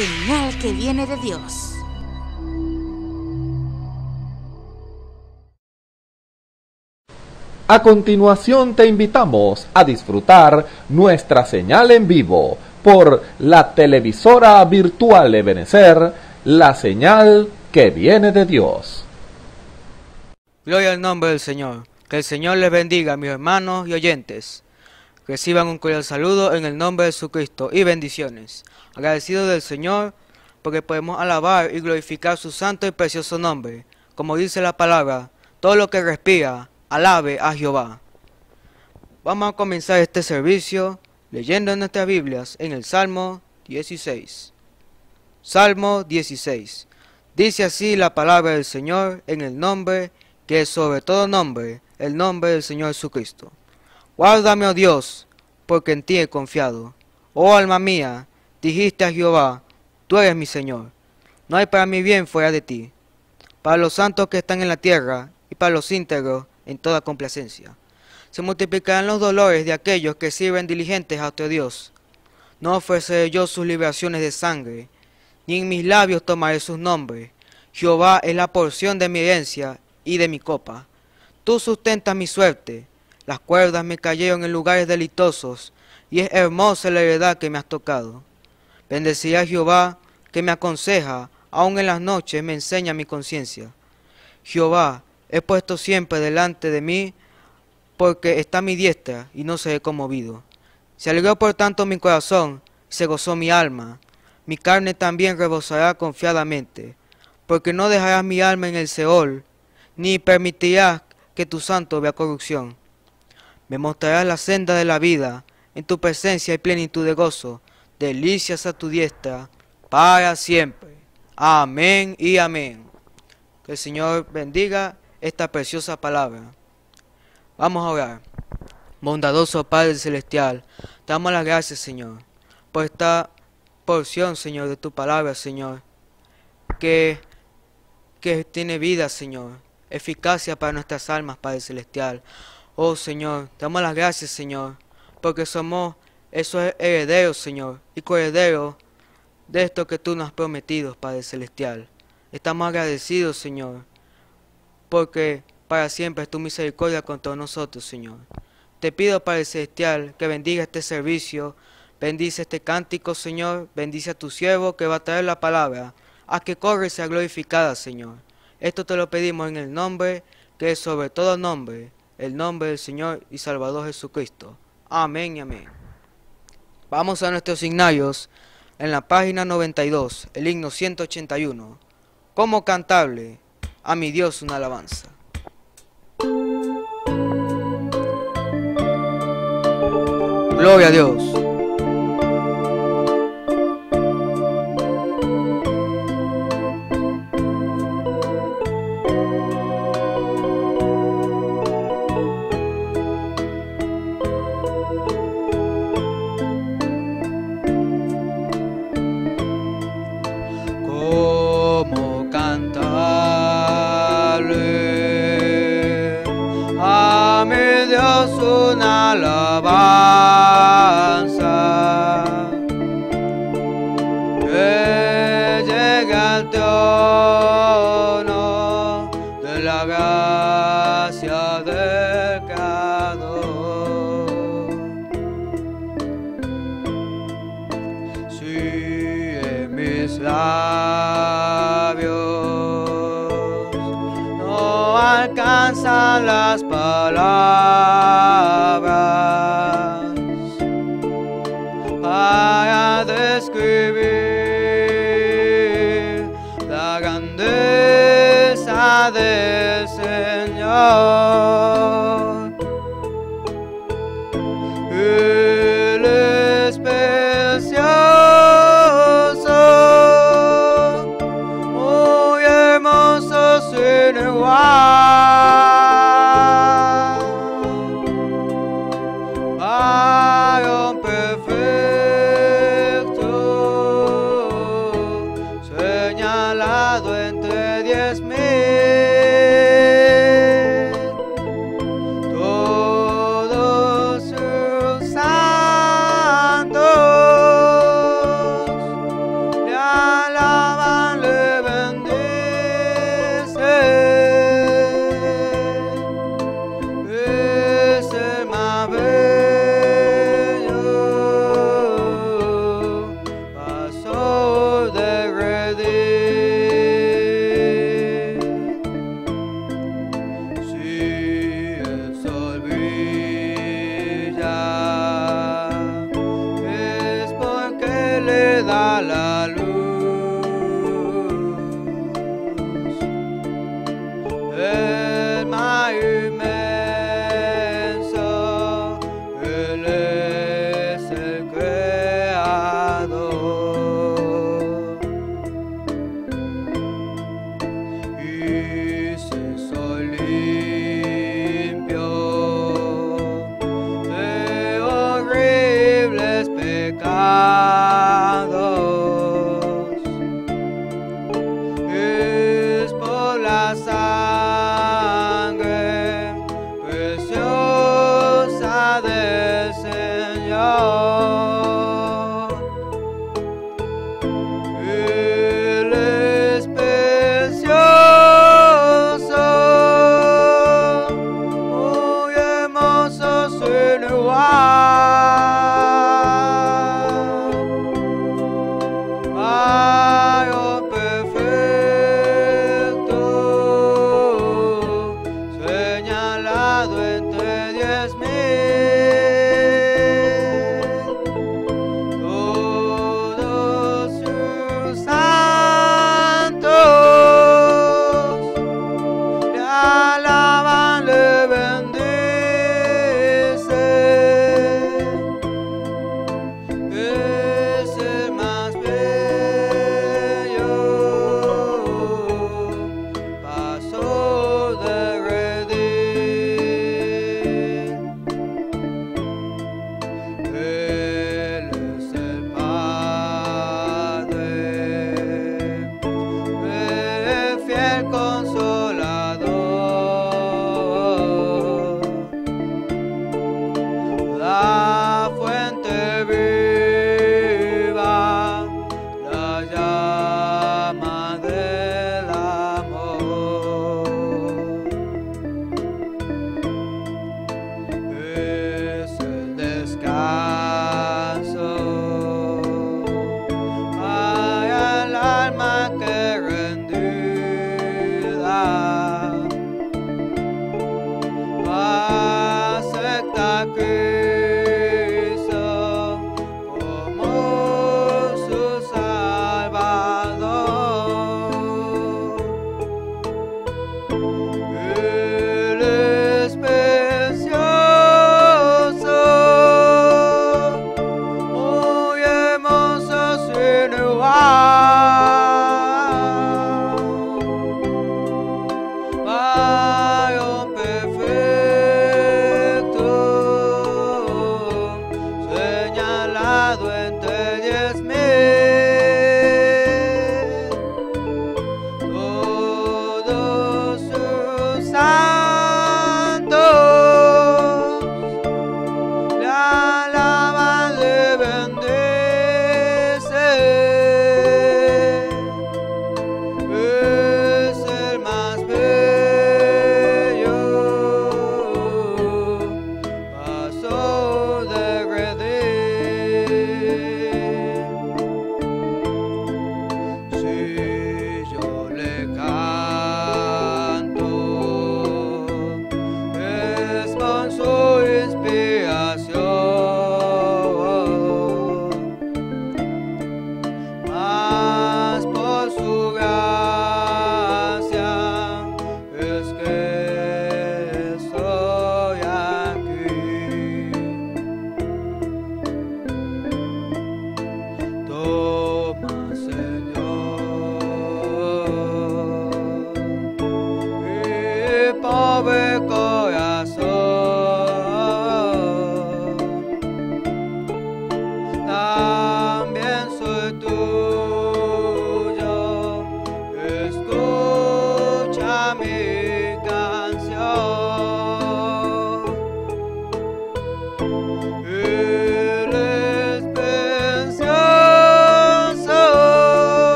señal que viene de Dios. A continuación te invitamos a disfrutar nuestra señal en vivo por la televisora virtual de Benecer, la señal que viene de Dios. Gloria al nombre del Señor. Que el Señor les bendiga, mis hermanos y oyentes. Reciban un cordial saludo en el nombre de Jesucristo y bendiciones. Agradecido del Señor porque podemos alabar y glorificar su santo y precioso nombre. Como dice la palabra, todo lo que respira, alabe a Jehová. Vamos a comenzar este servicio leyendo nuestras Biblias en el Salmo 16. Salmo 16. Dice así la palabra del Señor en el nombre que es sobre todo nombre, el nombre del Señor Jesucristo. Guárdame, oh Dios, porque en ti he confiado. Oh alma mía, dijiste a Jehová, tú eres mi Señor. No hay para mi bien fuera de ti. Para los santos que están en la tierra y para los íntegros en toda complacencia. Se multiplicarán los dolores de aquellos que sirven diligentes a tu Dios. No ofreceré yo sus liberaciones de sangre, ni en mis labios tomaré sus nombres. Jehová es la porción de mi herencia y de mi copa. Tú sustentas mi suerte las cuerdas me cayeron en lugares delitosos y es hermosa la heredad que me has tocado. Bendecirá Jehová, que me aconseja, aun en las noches me enseña mi conciencia. Jehová, he puesto siempre delante de mí, porque está mi diestra, y no se he conmovido. Se alegró por tanto mi corazón, se gozó mi alma. Mi carne también rebosará confiadamente, porque no dejarás mi alma en el Seol, ni permitirás que tu santo vea corrupción. Me mostrarás la senda de la vida, en tu presencia hay plenitud de gozo, delicias a tu diestra, para siempre. Amén y amén. Que el Señor bendiga esta preciosa palabra. Vamos a orar. Bondadoso Padre Celestial, damos las gracias, Señor, por esta porción, Señor, de tu palabra, Señor, que, que tiene vida, Señor, eficacia para nuestras almas, Padre Celestial. Oh Señor, damos las gracias, Señor, porque somos esos herederos, Señor, y coherederos de esto que tú nos has prometido, Padre Celestial. Estamos agradecidos, Señor, porque para siempre es tu misericordia con todos nosotros, Señor. Te pido, Padre Celestial, que bendiga este servicio, bendice este cántico, Señor, bendice a tu siervo que va a traer la palabra, a que corre y sea glorificada, Señor. Esto te lo pedimos en el nombre que es sobre todo nombre el nombre del Señor y Salvador Jesucristo. Amén y amén. Vamos a nuestros signarios en la página 92, el himno 181. Como cantable, a mi Dios una alabanza. Gloria a Dios. la gracia del Cado Si en mis labios no alcanzan las palabras, oh.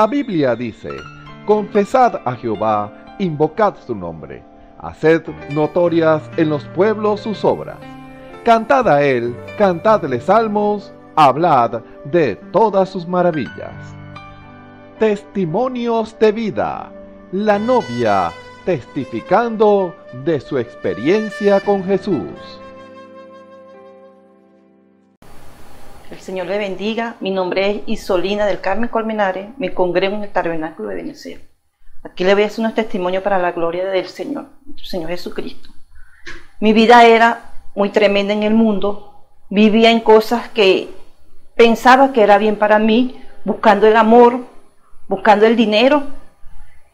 La Biblia dice, confesad a Jehová, invocad su nombre, haced notorias en los pueblos sus obras, cantad a él, cantadle salmos, hablad de todas sus maravillas. Testimonios de vida, la novia testificando de su experiencia con Jesús. El Señor le bendiga. Mi nombre es Isolina del Carmen Colmenares. Me congrego en el Tabernáculo de Venezuela. Aquí le voy a hacer unos testimonios para la gloria del Señor, nuestro Señor Jesucristo. Mi vida era muy tremenda en el mundo. Vivía en cosas que pensaba que era bien para mí, buscando el amor, buscando el dinero,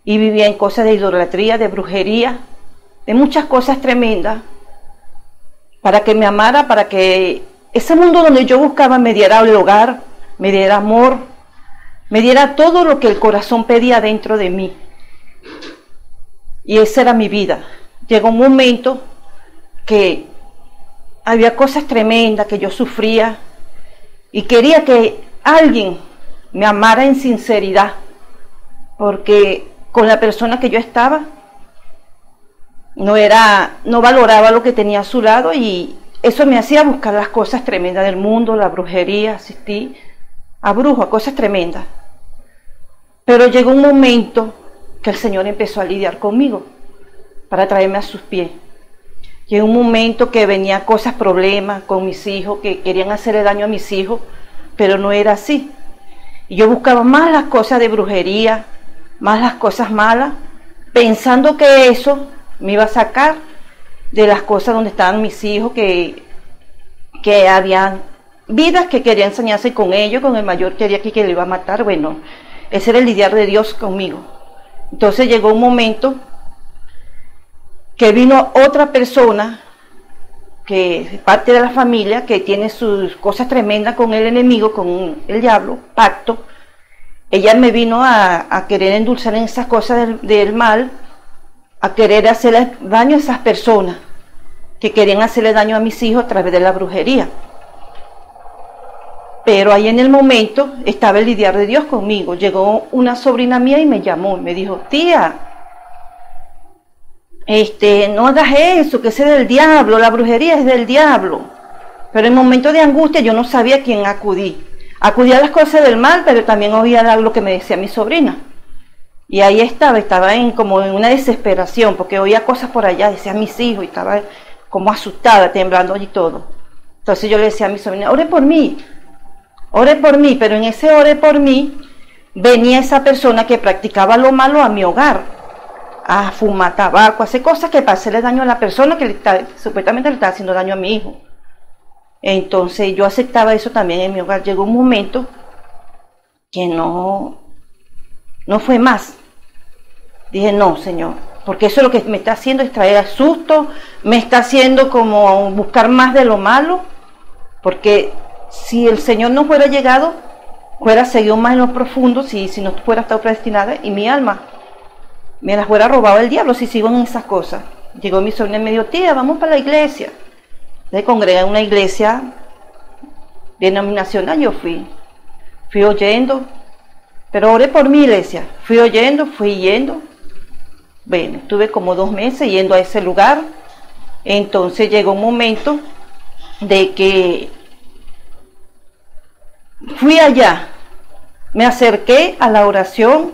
y vivía en cosas de idolatría, de brujería, de muchas cosas tremendas, para que me amara, para que ese mundo donde yo buscaba me diera el hogar, me diera amor, me diera todo lo que el corazón pedía dentro de mí. Y esa era mi vida. Llegó un momento que había cosas tremendas que yo sufría y quería que alguien me amara en sinceridad, porque con la persona que yo estaba no era no valoraba lo que tenía a su lado y, eso me hacía buscar las cosas tremendas del mundo, la brujería, asistí a brujos, a cosas tremendas. Pero llegó un momento que el Señor empezó a lidiar conmigo para traerme a sus pies. Llegó un momento que venía cosas, problemas con mis hijos, que querían hacerle daño a mis hijos, pero no era así. Y yo buscaba más las cosas de brujería, más las cosas malas, pensando que eso me iba a sacar de las cosas donde estaban mis hijos, que, que habían vidas que quería enseñarse con ellos, con el mayor quería aquí que le iba a matar. Bueno, ese era el lidiar de Dios conmigo. Entonces llegó un momento que vino otra persona que parte de la familia, que tiene sus cosas tremendas con el enemigo, con el diablo, pacto. Ella me vino a, querer endulzar en esas cosas del, del mal a querer hacerle daño a esas personas que querían hacerle daño a mis hijos a través de la brujería. Pero ahí en el momento estaba el lidiar de Dios conmigo. Llegó una sobrina mía y me llamó y me dijo, tía, este, no hagas eso, que sea es del diablo, la brujería es del diablo. Pero en el momento de angustia yo no sabía a quién acudí. Acudí a las cosas del mal, pero también oía lo que me decía mi sobrina. Y ahí estaba, estaba en, como en una desesperación, porque oía cosas por allá, decía a mis hijos, y estaba como asustada, temblando y todo. Entonces yo le decía a mi sobrina, ore por mí, ore por mí, pero en ese ore por mí venía esa persona que practicaba lo malo a mi hogar, a fumar tabaco, a hacer cosas que para hacerle daño a la persona que supuestamente le está haciendo daño a mi hijo. Entonces yo aceptaba eso también en mi hogar. Llegó un momento que no, no fue más. Dije, no, Señor, porque eso es lo que me está haciendo es traer susto, me está haciendo como buscar más de lo malo, porque si el Señor no fuera llegado, fuera seguido más en lo profundo, si, si no fuera estado predestinada, y mi alma me las hubiera robado el diablo si sigo en esas cosas. Llegó mi sobrina y me dijo, tía, vamos para la iglesia. le congrega en una iglesia denominacional, yo fui. Fui oyendo, pero oré por mi iglesia. Fui oyendo, fui yendo. Bueno, estuve como dos meses yendo a ese lugar. Entonces llegó un momento de que fui allá. Me acerqué a la oración,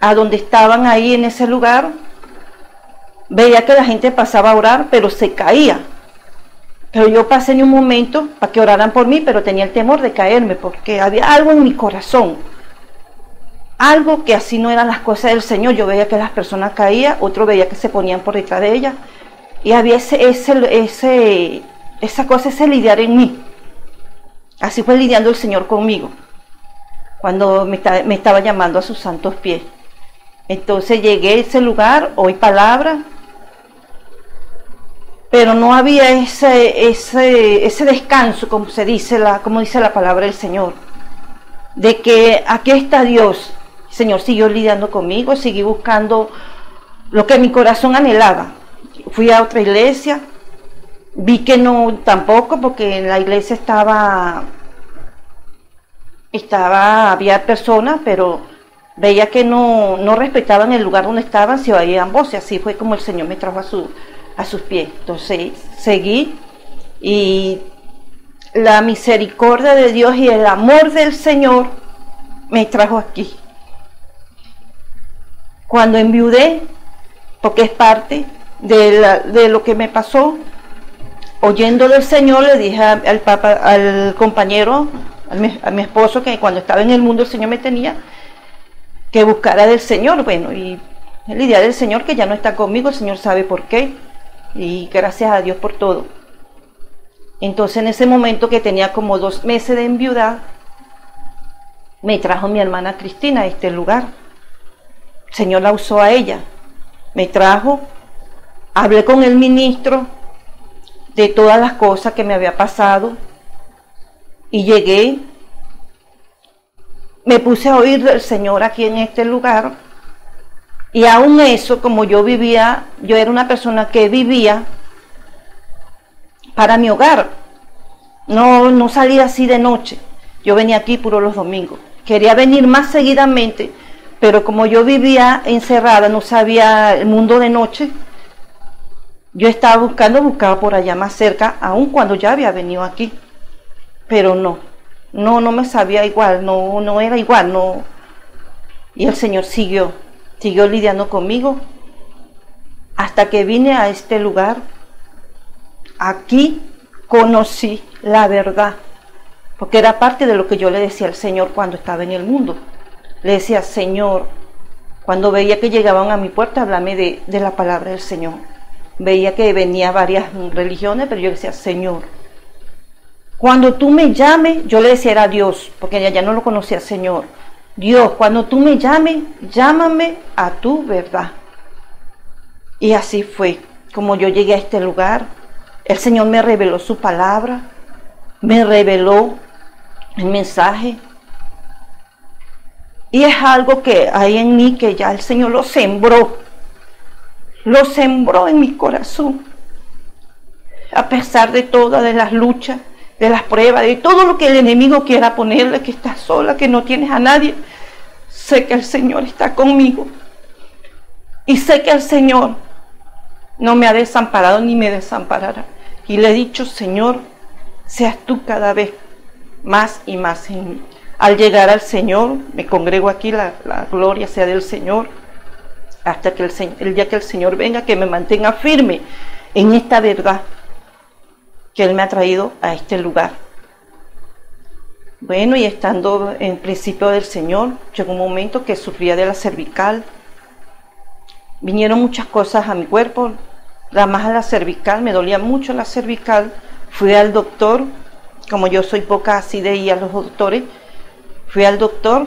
a donde estaban ahí en ese lugar. Veía que la gente pasaba a orar, pero se caía. Pero yo pasé en un momento para que oraran por mí, pero tenía el temor de caerme porque había algo en mi corazón algo que así no eran las cosas del Señor. Yo veía que las personas caían, otro veía que se ponían por detrás de ellas. Y había ese, ese, esa cosa, ese lidiar en mí. Así fue lidiando el Señor conmigo, cuando me, estaba llamando a sus santos pies. Entonces llegué a ese lugar, oí palabra, pero no había ese, ese, ese descanso, como, se dice la, como dice la palabra del Señor, de que aquí está Dios, Señor siguió lidiando conmigo, seguí buscando lo que mi corazón anhelaba. Fui a otra iglesia, vi que no tampoco, porque en la iglesia estaba, estaba, había personas, pero veía que no, no respetaban el lugar donde estaban, si oían voces, así fue como el Señor me trajo a, a sus pies. Entonces seguí y la misericordia de Dios y el amor del Señor me trajo aquí. Cuando enviudé, porque es parte de, lo que me pasó, oyendo del Señor, le dije al papa, al compañero, a mi, esposo, que cuando estaba en el mundo el Señor me tenía, que buscara del Señor. Bueno, y la idea del Señor que ya no está conmigo, el Señor sabe por qué. Y gracias a Dios por todo. Entonces en ese momento que tenía como dos meses de enviudad, me trajo mi hermana Cristina a este lugar. Señor la usó a ella. Me trajo, hablé con el ministro de todas las cosas que me había pasado y llegué. Me puse a oír del Señor aquí en este lugar y aún eso, como yo vivía, yo era una persona que vivía para mi hogar. No, no salía así de noche. Yo venía aquí puro los domingos. Quería venir más seguidamente pero como yo vivía encerrada, no sabía el mundo de noche, yo estaba buscando, buscaba por allá más cerca, aun cuando ya había venido aquí. Pero no, no, no me sabía igual, no, no era igual, no. Y el Señor siguió, siguió lidiando conmigo hasta que vine a este lugar. Aquí conocí la verdad, porque era parte de lo que yo le decía al Señor cuando estaba en el mundo. Le decía, Señor, cuando veía que llegaban a mi puerta, hablame de, la palabra del Señor. Veía que venía varias religiones, pero yo decía, Señor, cuando tú me llames, yo le decía a Dios, porque ya, ya no lo conocía, Señor. Dios, cuando tú me llames, llámame a tu verdad. Y así fue como yo llegué a este lugar. El Señor me reveló su palabra, me reveló el mensaje, y es algo que hay en mí que ya el Señor lo sembró, lo sembró en mi corazón. A pesar de todas de las luchas, de las pruebas, de todo lo que el enemigo quiera ponerle, que estás sola, que no tienes a nadie, sé que el Señor está conmigo. Y sé que el Señor no me ha desamparado ni me desamparará. Y le he dicho, Señor, seas tú cada vez más y más en mí. Al llegar al Señor, me congrego aquí, la, gloria sea del Señor, hasta que el, el día que el Señor venga, que me mantenga firme en esta verdad que Él me ha traído a este lugar. Bueno, y estando en principio del Señor, llegó un momento que sufría de la cervical. Vinieron muchas cosas a mi cuerpo, la más a la cervical, me dolía mucho la cervical. Fui al doctor, como yo soy poca así de ir a los doctores, Fui al doctor,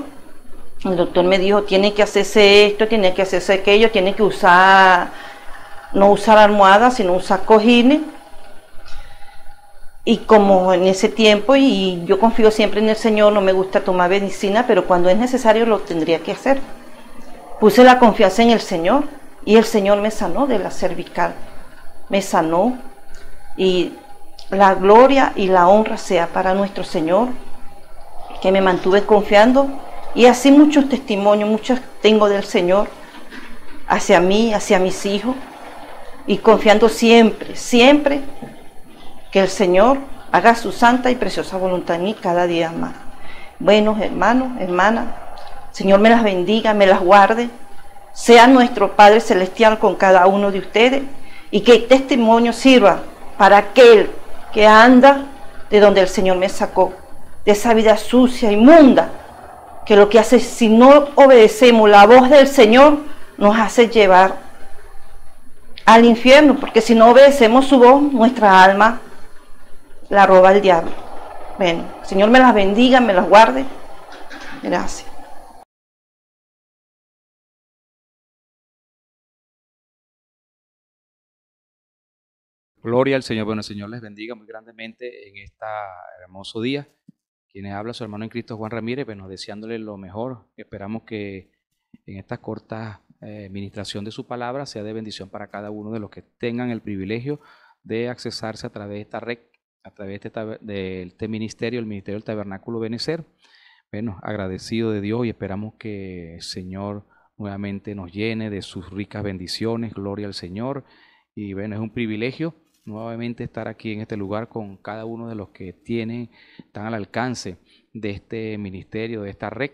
el doctor me dijo, tiene que hacerse esto, tiene que hacerse aquello, tiene que usar, no usar almohadas, sino usar cojines. Y como en ese tiempo, y yo confío siempre en el Señor, no me gusta tomar medicina, pero cuando es necesario lo tendría que hacer. Puse la confianza en el Señor y el Señor me sanó de la cervical. Me sanó y la gloria y la honra sea para nuestro Señor que me mantuve confiando y así muchos testimonios, muchos tengo del Señor hacia mí, hacia mis hijos y confiando siempre, siempre que el Señor haga su santa y preciosa voluntad en mí cada día más. Buenos hermanos, hermanas, Señor me las bendiga, me las guarde, sea nuestro Padre Celestial con cada uno de ustedes y que el testimonio sirva para aquel que anda de donde el Señor me sacó de esa vida sucia, inmunda, que lo que hace, si no obedecemos la voz del Señor, nos hace llevar al infierno, porque si no obedecemos su voz, nuestra alma la roba el diablo. Bueno, Señor me las bendiga, me las guarde. Gracias. Gloria al Señor. Bueno, Señor les bendiga muy grandemente en este hermoso día quienes habla su hermano en Cristo Juan Ramírez, bueno, pues, deseándole lo mejor. Esperamos que en esta corta administración eh, de su palabra sea de bendición para cada uno de los que tengan el privilegio de accesarse a través de esta red, a través de este, de este ministerio, el Ministerio del Tabernáculo Benecer. Bueno, agradecido de Dios y esperamos que el Señor nuevamente nos llene de sus ricas bendiciones. Gloria al Señor. Y bueno, es un privilegio nuevamente estar aquí en este lugar con cada uno de los que tienen, están al alcance de este ministerio, de esta red,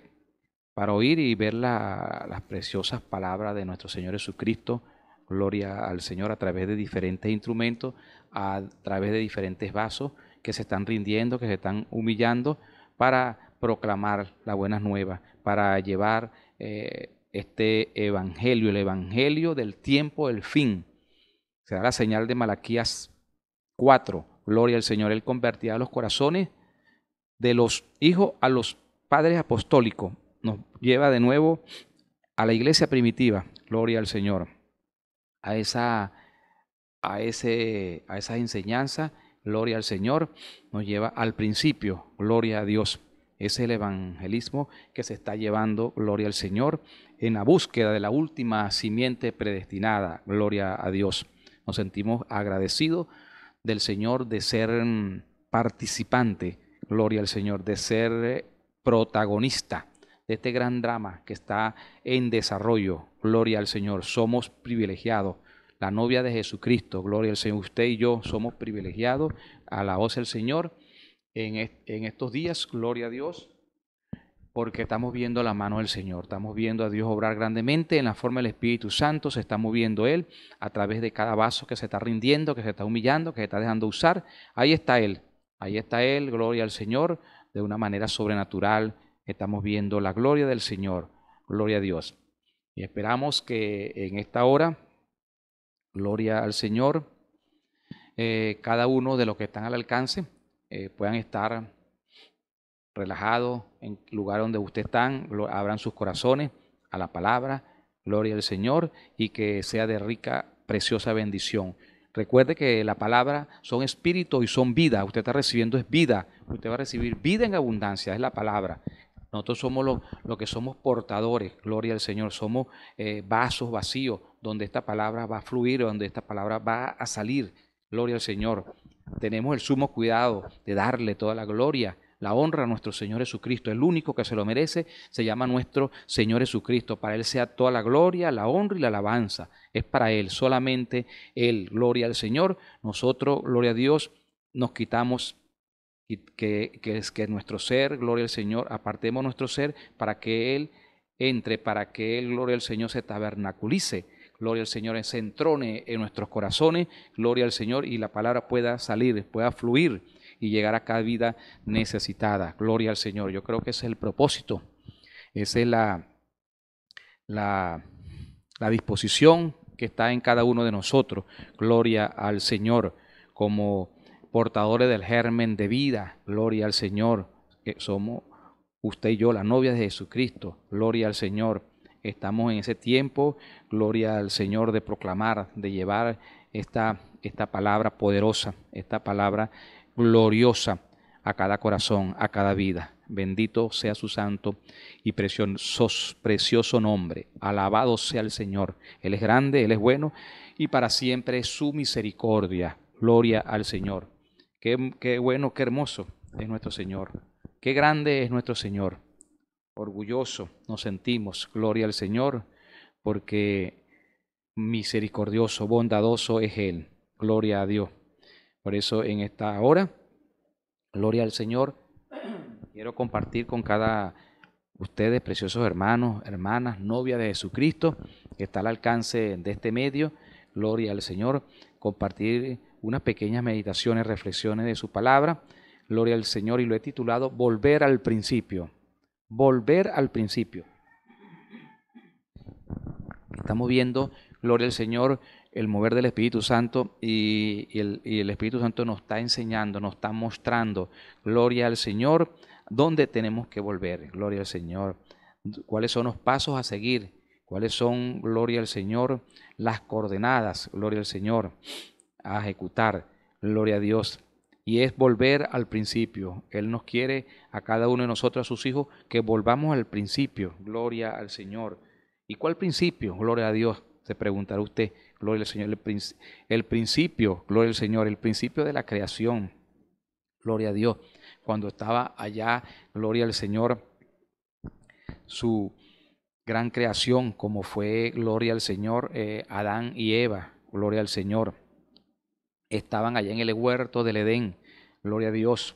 para oír y ver las preciosas palabras de nuestro Señor Jesucristo. Gloria al Señor a través de diferentes instrumentos, a través de diferentes vasos que se están rindiendo, que se están humillando para proclamar la buena nueva, para llevar eh, este evangelio, el evangelio del tiempo, el fin, se da la señal de Malaquías 4. Gloria al Señor. Él convertirá los corazones de los hijos a los padres apostólicos. Nos lleva de nuevo a la iglesia primitiva. Gloria al Señor. A esa, a ese, a esas enseñanzas. Gloria al Señor. Nos lleva al principio. Gloria a Dios. Es el evangelismo que se está llevando, gloria al Señor, en la búsqueda de la última simiente predestinada, gloria a Dios. Nos sentimos agradecidos del Señor de ser mm, participante, gloria al Señor, de ser eh, protagonista de este gran drama que está en desarrollo, gloria al Señor. Somos privilegiados. La novia de Jesucristo, gloria al Señor. Usted y yo somos privilegiados. a la voz del Señor en estos días, gloria a Dios porque estamos viendo la mano del Señor, estamos viendo a Dios obrar grandemente en la forma del Espíritu Santo, se está moviendo Él a través de cada vaso que se está rindiendo, que se está humillando, que se está dejando usar. Ahí está Él, ahí está Él, gloria al Señor, de una manera sobrenatural. Estamos viendo la gloria del Señor, gloria a Dios. Y esperamos que en esta hora, gloria al Señor, eh, cada uno de los que están al alcance eh, puedan estar relajado, en lugar donde usted está, abran sus corazones a la palabra, gloria al Señor, y que sea de rica, preciosa bendición. Recuerde que la palabra son espíritu y son vida. Usted está recibiendo es vida. Usted va a recibir vida en abundancia, es la palabra. Nosotros somos los lo que somos portadores, gloria al Señor. Somos eh, vasos vacíos donde esta palabra va a fluir, donde esta palabra va a salir, gloria al Señor. Tenemos el sumo cuidado de darle toda la gloria la honra a nuestro Señor Jesucristo, el único que se lo merece, se llama nuestro Señor Jesucristo. Para Él sea toda la gloria, la honra y la alabanza. Es para Él, solamente Él. Gloria al Señor. Nosotros, gloria a Dios, nos quitamos que, que es que nuestro ser, gloria al Señor, apartemos nuestro ser para que Él entre, para que Él, gloria al Señor, se tabernaculice. Gloria al Señor, se entrone en nuestros corazones. Gloria al Señor y la palabra pueda salir, pueda fluir y llegar a cada vida necesitada. Gloria al Señor. Yo creo que ese es el propósito, esa es la, la, la disposición que está en cada uno de nosotros. Gloria al Señor. Como portadores del germen de vida. Gloria al Señor. Que somos usted y yo, la novia de Jesucristo. Gloria al Señor. Estamos en ese tiempo, gloria al Señor, de proclamar, de llevar esta, esta palabra poderosa, esta palabra gloriosa a cada corazón, a cada vida. Bendito sea su santo y precioso, nombre. Alabado sea el Señor. Él es grande, Él es bueno y para siempre es su misericordia. Gloria al Señor. Qué, qué bueno, qué hermoso es nuestro Señor. Qué grande es nuestro Señor. Orgulloso nos sentimos. Gloria al Señor porque misericordioso, bondadoso es Él. Gloria a Dios. Por eso en esta hora, gloria al Señor, quiero compartir con cada ustedes, preciosos hermanos, hermanas, novia de Jesucristo, que está al alcance de este medio, gloria al Señor, compartir unas pequeñas meditaciones, reflexiones de su palabra, gloria al Señor, y lo he titulado Volver al principio, volver al principio. Estamos viendo, gloria al Señor, el mover del Espíritu Santo y, el, el, Espíritu Santo nos está enseñando, nos está mostrando, gloria al Señor, dónde tenemos que volver, gloria al Señor, cuáles son los pasos a seguir, cuáles son, gloria al Señor, las coordenadas, gloria al Señor, a ejecutar, gloria a Dios. Y es volver al principio. Él nos quiere a cada uno de nosotros, a sus hijos, que volvamos al principio. Gloria al Señor. ¿Y cuál principio? Gloria a Dios, se preguntará usted gloria al Señor, el, principio, gloria al Señor, el principio de la creación, gloria a Dios. Cuando estaba allá, gloria al Señor, su gran creación, como fue, gloria al Señor, eh, Adán y Eva, gloria al Señor, estaban allá en el huerto del Edén, gloria a Dios.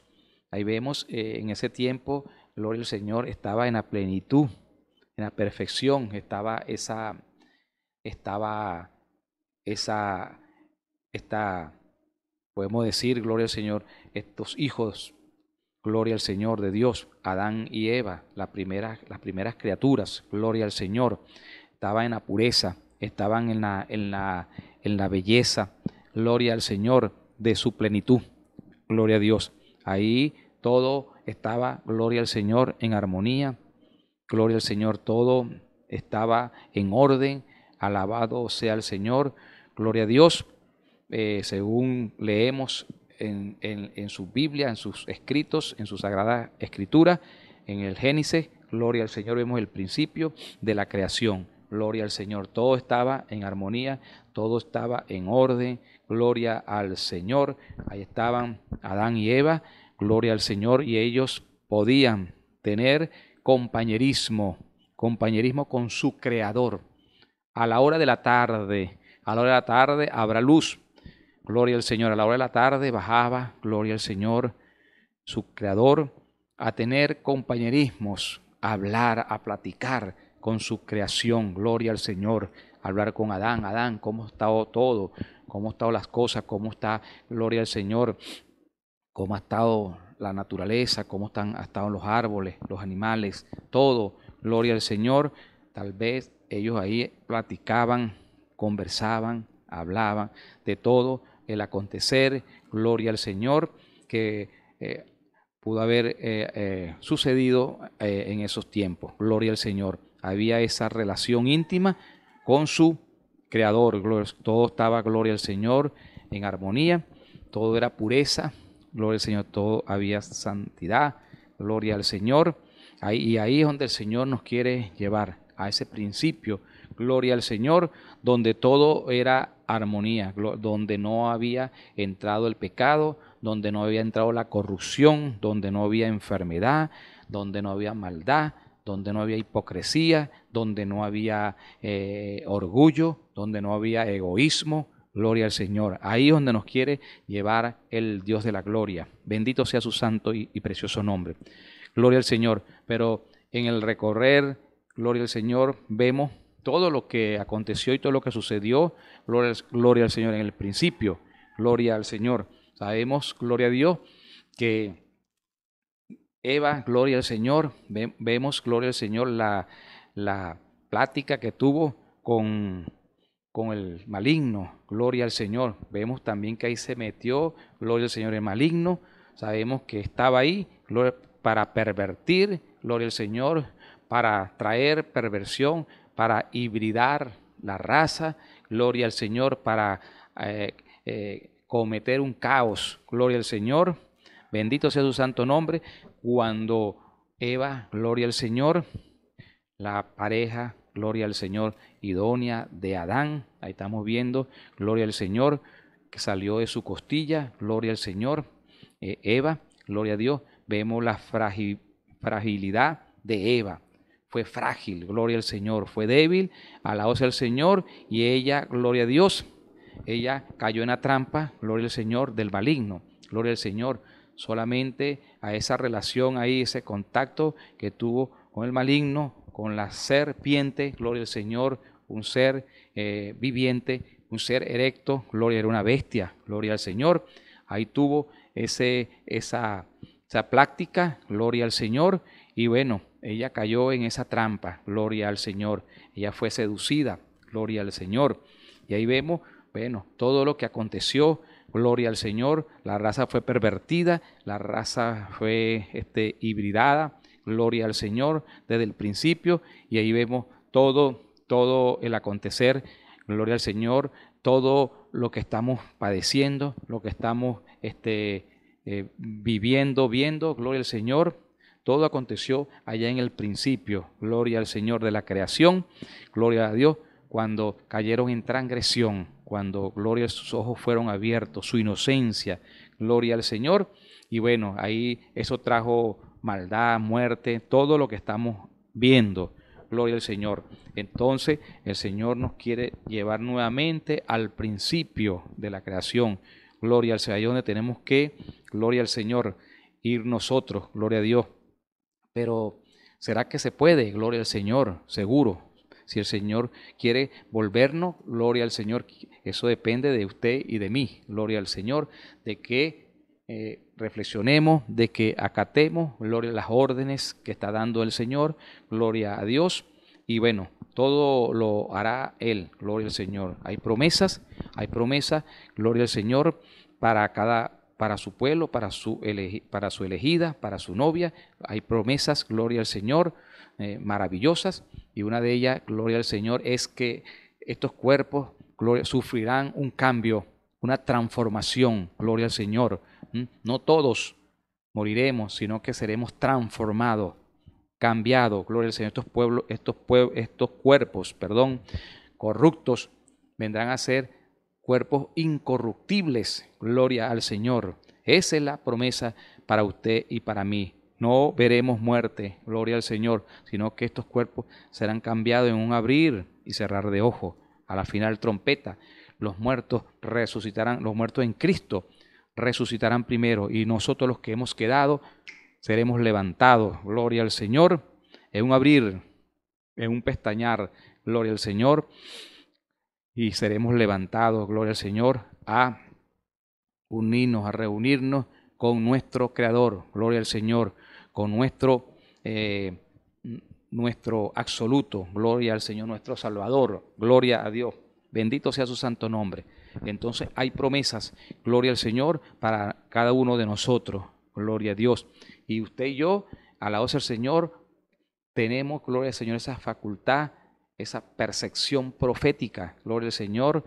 Ahí vemos eh, en ese tiempo, gloria al Señor, estaba en la plenitud, en la perfección, estaba esa, estaba esa, esta, podemos decir, gloria al Señor, estos hijos, gloria al Señor de Dios, Adán y Eva, las primeras, las primeras criaturas, gloria al Señor, estaban en la pureza, estaban en la, en la, en la belleza, gloria al Señor de su plenitud, gloria a Dios. Ahí todo estaba, gloria al Señor, en armonía, gloria al Señor, todo estaba en orden, alabado sea el Señor, Gloria a Dios, eh, según leemos en, en, su Biblia, en sus escritos, en su Sagrada Escritura, en el Génesis, gloria al Señor, vemos el principio de la creación, gloria al Señor, todo estaba en armonía, todo estaba en orden, gloria al Señor, ahí estaban Adán y Eva, gloria al Señor, y ellos podían tener compañerismo, compañerismo con su Creador. A la hora de la tarde, a la hora de la tarde habrá luz. Gloria al Señor. A la hora de la tarde bajaba, gloria al Señor, su creador, a tener compañerismos, a hablar, a platicar con su creación. Gloria al Señor. hablar con Adán. Adán, ¿cómo ha estado todo? ¿Cómo han estado las cosas? ¿Cómo está, gloria al Señor? ¿Cómo ha estado la naturaleza? ¿Cómo están, han estado los árboles, los animales? Todo. Gloria al Señor. Tal vez ellos ahí platicaban conversaban, hablaban de todo el acontecer, gloria al Señor, que eh, pudo haber eh, eh, sucedido en esos tiempos, gloria al Señor. Había esa relación íntima con su Creador, todo estaba, gloria al Señor, en armonía, todo era pureza, gloria al Señor, todo había santidad, gloria al Señor. Ahí, y ahí es donde el Señor nos quiere llevar, a ese principio gloria al Señor, donde todo era armonía, donde no había entrado el pecado, donde no había entrado la corrupción, donde no había enfermedad, donde no había maldad, donde no había hipocresía, donde no había eh, orgullo, donde no había egoísmo. Gloria al Señor. Ahí es donde nos quiere llevar el Dios de la gloria. Bendito sea su santo y precioso nombre. Gloria al Señor. Pero en el recorrer, gloria al Señor, vemos todo lo que aconteció y todo lo que sucedió. Gloria, al Señor en el principio. Gloria al Señor. Sabemos, gloria a Dios, que Eva, gloria al Señor, vemos, gloria al Señor, la, la plática que tuvo con, con el maligno, gloria al Señor. Vemos también que ahí se metió, gloria al Señor, el maligno. Sabemos que estaba ahí para pervertir, gloria al Señor, para traer perversión, para hibridar la raza, gloria al Señor, para eh, eh, cometer un caos, gloria al Señor, bendito sea su santo nombre, cuando Eva, gloria al Señor, la pareja, gloria al Señor, idónea de Adán, ahí estamos viendo, gloria al Señor, que salió de su costilla, gloria al Señor, eh, Eva, gloria a Dios, vemos la fragilidad de Eva, fue frágil, gloria al Señor, fue débil, alabado al Señor, y ella, gloria a Dios, ella cayó en la trampa, gloria al Señor, del maligno, gloria al Señor, solamente a esa relación ahí, ese contacto que tuvo con el maligno, con la serpiente, gloria al Señor, un ser eh, viviente, un ser erecto, gloria era una bestia, gloria al Señor, ahí tuvo ese, esa, esa práctica, gloria al Señor, y bueno, ella cayó en esa trampa, gloria al Señor. Ella fue seducida, gloria al Señor. Y ahí vemos, bueno, todo lo que aconteció, gloria al Señor. La raza fue pervertida, la raza fue este, hibridada, gloria al Señor, desde el principio. Y ahí vemos todo, todo el acontecer, gloria al Señor, todo lo que estamos padeciendo, lo que estamos este, eh, viviendo, viendo, gloria al Señor todo aconteció allá en el principio. Gloria al Señor de la creación. Gloria a Dios cuando cayeron en transgresión, cuando, gloria, sus ojos fueron abiertos, su inocencia, gloria al Señor. Y bueno, ahí eso trajo maldad, muerte, todo lo que estamos viendo, gloria al Señor. Entonces el Señor nos quiere llevar nuevamente al principio de la creación, gloria al Señor, ahí donde tenemos que, gloria al Señor, ir nosotros, gloria a Dios, pero ¿será que se puede? Gloria al Señor, seguro. Si el Señor quiere volvernos, gloria al Señor. Eso depende de usted y de mí, gloria al Señor, de que eh, reflexionemos, de que acatemos, gloria a las órdenes que está dando el Señor, gloria a Dios. Y bueno, todo lo hará Él, gloria al Señor. Hay promesas, hay promesas, gloria al Señor, para cada para su pueblo, para su, para su elegida, para su novia. Hay promesas, gloria al Señor, eh, maravillosas. Y una de ellas, gloria al Señor, es que estos cuerpos sufrirán un cambio, una transformación, gloria al Señor. ¿Mm? No todos moriremos, sino que seremos transformados, cambiados, gloria al Señor. Estos, estos, estos cuerpos, perdón, corruptos, vendrán a ser cuerpos incorruptibles. Gloria al Señor. Esa es la promesa para usted y para mí. No veremos muerte, gloria al Señor, sino que estos cuerpos serán cambiados en un abrir y cerrar de ojo, A la final trompeta, los muertos resucitarán, los muertos en Cristo resucitarán primero y nosotros los que hemos quedado seremos levantados, gloria al Señor, en un abrir, en un pestañar, gloria al Señor y seremos levantados, gloria al Señor, a unirnos, a reunirnos con nuestro Creador, gloria al Señor, con nuestro, eh, nuestro absoluto, gloria al Señor, nuestro Salvador, gloria a Dios, bendito sea su santo nombre. Entonces hay promesas, gloria al Señor, para cada uno de nosotros, gloria a Dios. Y usted y yo, alabados al Señor, tenemos, gloria al Señor, esa facultad esa percepción profética, gloria al Señor,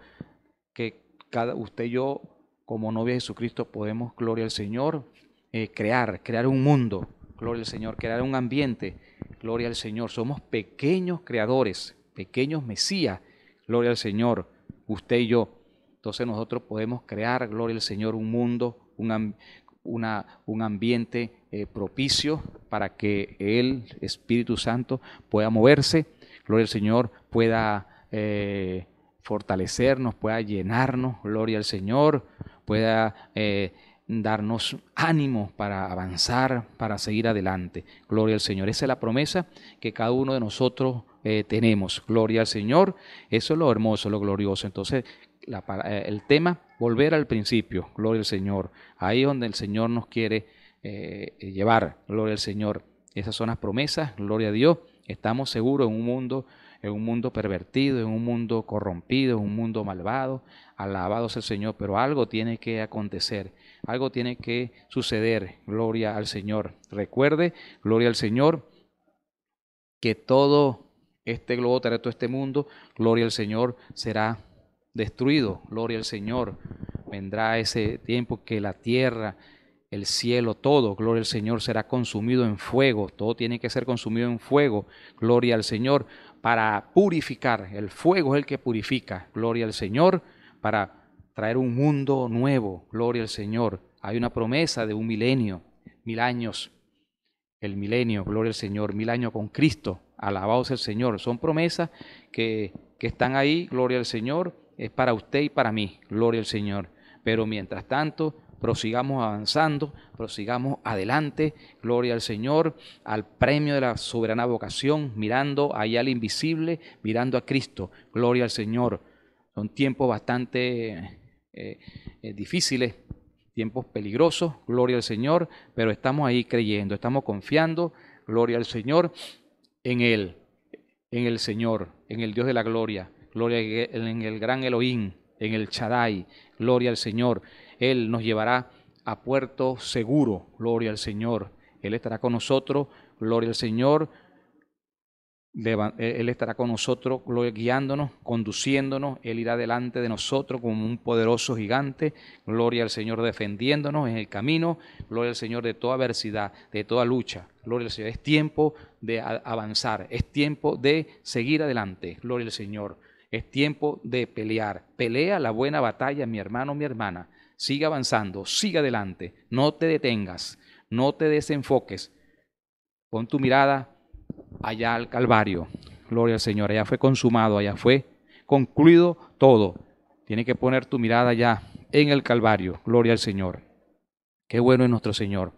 que cada usted y yo, como novia de Jesucristo, podemos, gloria al Señor, eh, crear, crear un mundo, gloria al Señor, crear un ambiente, gloria al Señor. Somos pequeños creadores, pequeños Mesías, gloria al Señor, usted y yo. Entonces nosotros podemos crear, gloria al Señor, un mundo, un, un ambiente eh, propicio para que el Espíritu Santo pueda moverse gloria al Señor, pueda eh, fortalecernos, pueda llenarnos, gloria al Señor, pueda eh, darnos ánimo para avanzar, para seguir adelante. Gloria al Señor. Esa es la promesa que cada uno de nosotros eh, tenemos. Gloria al Señor. Eso es lo hermoso, lo glorioso. Entonces, el tema, volver al principio. Gloria al Señor. Ahí es donde el Señor nos quiere llevar. Gloria al Señor. Esas son las promesas. Gloria a Dios. Estamos seguros en un mundo, en un mundo pervertido, en un mundo corrompido, en un mundo malvado. Alabado sea el Señor, pero algo tiene que acontecer, algo tiene que suceder. Gloria al Señor. Recuerde, gloria al Señor, que todo este globo todo este mundo, gloria al Señor, será destruido. Gloria al Señor. Vendrá ese tiempo que la tierra el cielo, todo, gloria al Señor, será consumido en fuego, todo tiene que ser consumido en fuego, gloria al Señor, para purificar, el fuego es el que purifica, gloria al Señor, para traer un mundo nuevo, gloria al Señor. Hay una promesa de un milenio, mil años, el milenio, gloria al Señor, mil años con Cristo, alabados el Señor, son promesas que, que están ahí, gloria al Señor, es para usted y para mí, gloria al Señor. Pero mientras tanto, prosigamos avanzando, prosigamos adelante, gloria al Señor, al premio de la soberana vocación, mirando allá al invisible, mirando a Cristo, gloria al Señor. Son tiempos bastante eh, eh, difíciles, tiempos peligrosos, gloria al Señor, pero estamos ahí creyendo, estamos confiando, gloria al Señor, en Él, en el Señor, en el Dios de la gloria, gloria en el gran Elohim, en el Chadai, gloria al Señor, él nos llevará a puerto seguro. Gloria al Señor. Él estará con nosotros. Gloria al Señor. E-, Él estará con nosotros, guiándonos, conduciéndonos. Él irá delante de nosotros como un poderoso gigante. Gloria al Señor defendiéndonos en el camino. Gloria al Señor de toda adversidad, de toda lucha. Gloria al Señor. Es tiempo de avanzar. Es tiempo de seguir adelante. Gloria al Señor. Es tiempo de pelear. Pelea la buena batalla, mi hermano, mi hermana. Sigue avanzando, siga adelante, no te detengas, no te desenfoques. Pon tu mirada allá al Calvario. Gloria al Señor, allá fue consumado, allá fue concluido todo. Tienes que poner tu mirada allá en el Calvario. Gloria al Señor. Qué bueno es nuestro Señor.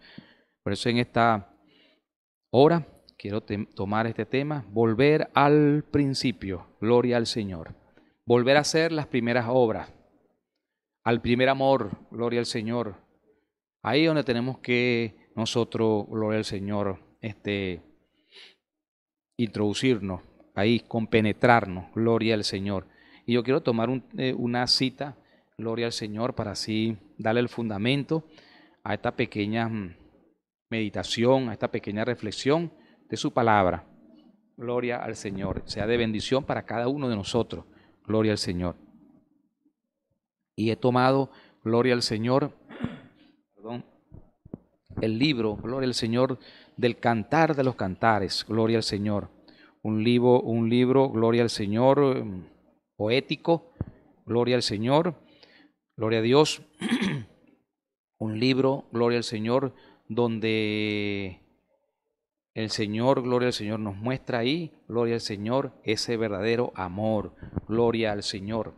Por eso en esta hora quiero tomar este tema, volver al principio. Gloria al Señor. Volver a hacer las primeras obras al primer amor, gloria al Señor. Ahí es donde tenemos que nosotros, gloria al Señor, este, introducirnos, ahí compenetrarnos, gloria al Señor. Y yo quiero tomar eh, una cita, gloria al Señor, para así darle el fundamento a esta pequeña mm, meditación, a esta pequeña reflexión de su palabra. Gloria al Señor. Sea de bendición para cada uno de nosotros. Gloria al Señor y he tomado, gloria al Señor, perdón, el libro, gloria al Señor, del cantar de los cantares, gloria al Señor. Un libro, un libro, gloria al Señor, em, poético, gloria al Señor, gloria a Dios. un libro, gloria al Señor, donde el Señor, gloria al Señor, nos muestra ahí, gloria al Señor, ese verdadero amor, gloria al Señor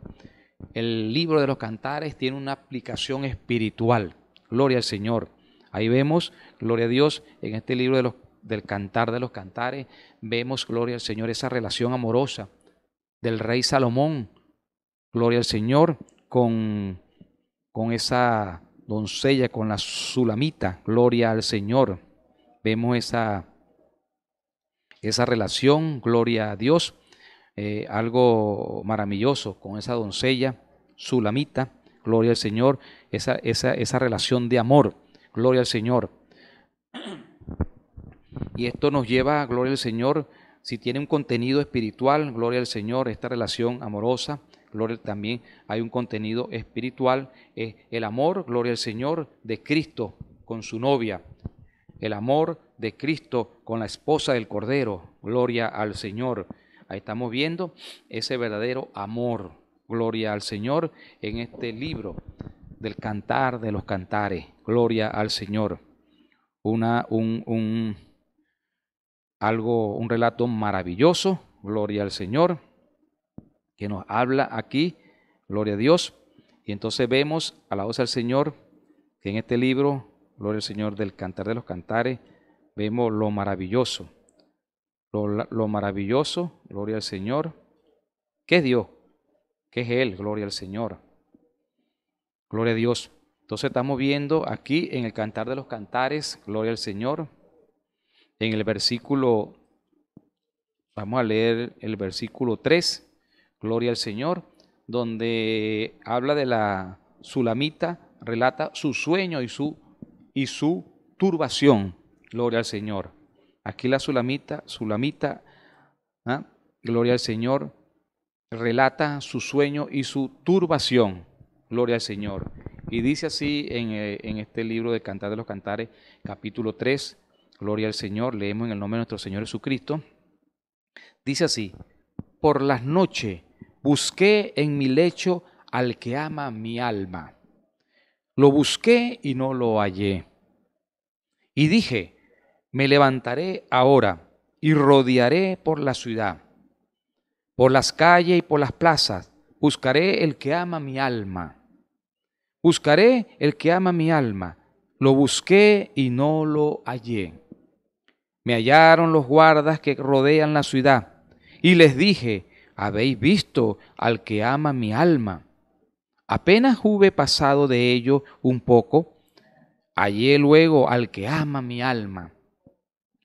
el libro de los cantares tiene una aplicación espiritual. Gloria al Señor. Ahí vemos, gloria a Dios, en este libro de los, del cantar de los cantares, vemos, gloria al Señor, esa relación amorosa del rey Salomón. Gloria al Señor con, con esa doncella, con la sulamita. Gloria al Señor. Vemos esa, esa relación, gloria a Dios. Eh, algo maravilloso con esa doncella, su lamita, gloria al Señor, esa, esa, relación de amor, gloria al Señor. Y esto nos lleva, gloria al Señor, si tiene un contenido espiritual, gloria al Señor, esta relación amorosa, gloria también hay un contenido espiritual, es el amor, gloria al Señor, de Cristo con su novia, el amor de Cristo con la esposa del Cordero, gloria al Señor. Ahí estamos viendo ese verdadero amor. Gloria al Señor en este libro del cantar de los cantares. Gloria al Señor. Una, un, un, algo, un relato maravilloso. Gloria al Señor. Que nos habla aquí. Gloria a Dios. Y entonces vemos, a la voz del Señor, que en este libro, Gloria al Señor del cantar de los cantares, vemos lo maravilloso lo, maravilloso, gloria al Señor, que es Dios, que es Él, gloria al Señor. Gloria a Dios. Entonces estamos viendo aquí en el Cantar de los Cantares, gloria al Señor, en el versículo, vamos a leer el versículo 3, gloria al Señor, donde habla de la Sulamita, relata su sueño y su, y su turbación, gloria al Señor. Aquí la Sulamita, Sulamita, ¿ah? gloria al Señor, relata su sueño y su turbación, gloria al Señor. Y dice así en, eh, en este libro de Cantar de los Cantares, capítulo 3, gloria al Señor, leemos en el nombre de nuestro Señor Jesucristo. Dice así, por las noches busqué en mi lecho al que ama mi alma. Lo busqué y no lo hallé. Y dije, me levantaré ahora y rodearé por la ciudad, por las calles y por las plazas. Buscaré el que ama mi alma. Buscaré el que ama mi alma. Lo busqué y no lo hallé. Me hallaron los guardas que rodean la ciudad y les dije, habéis visto al que ama mi alma. Apenas hube pasado de ello un poco, hallé luego al que ama mi alma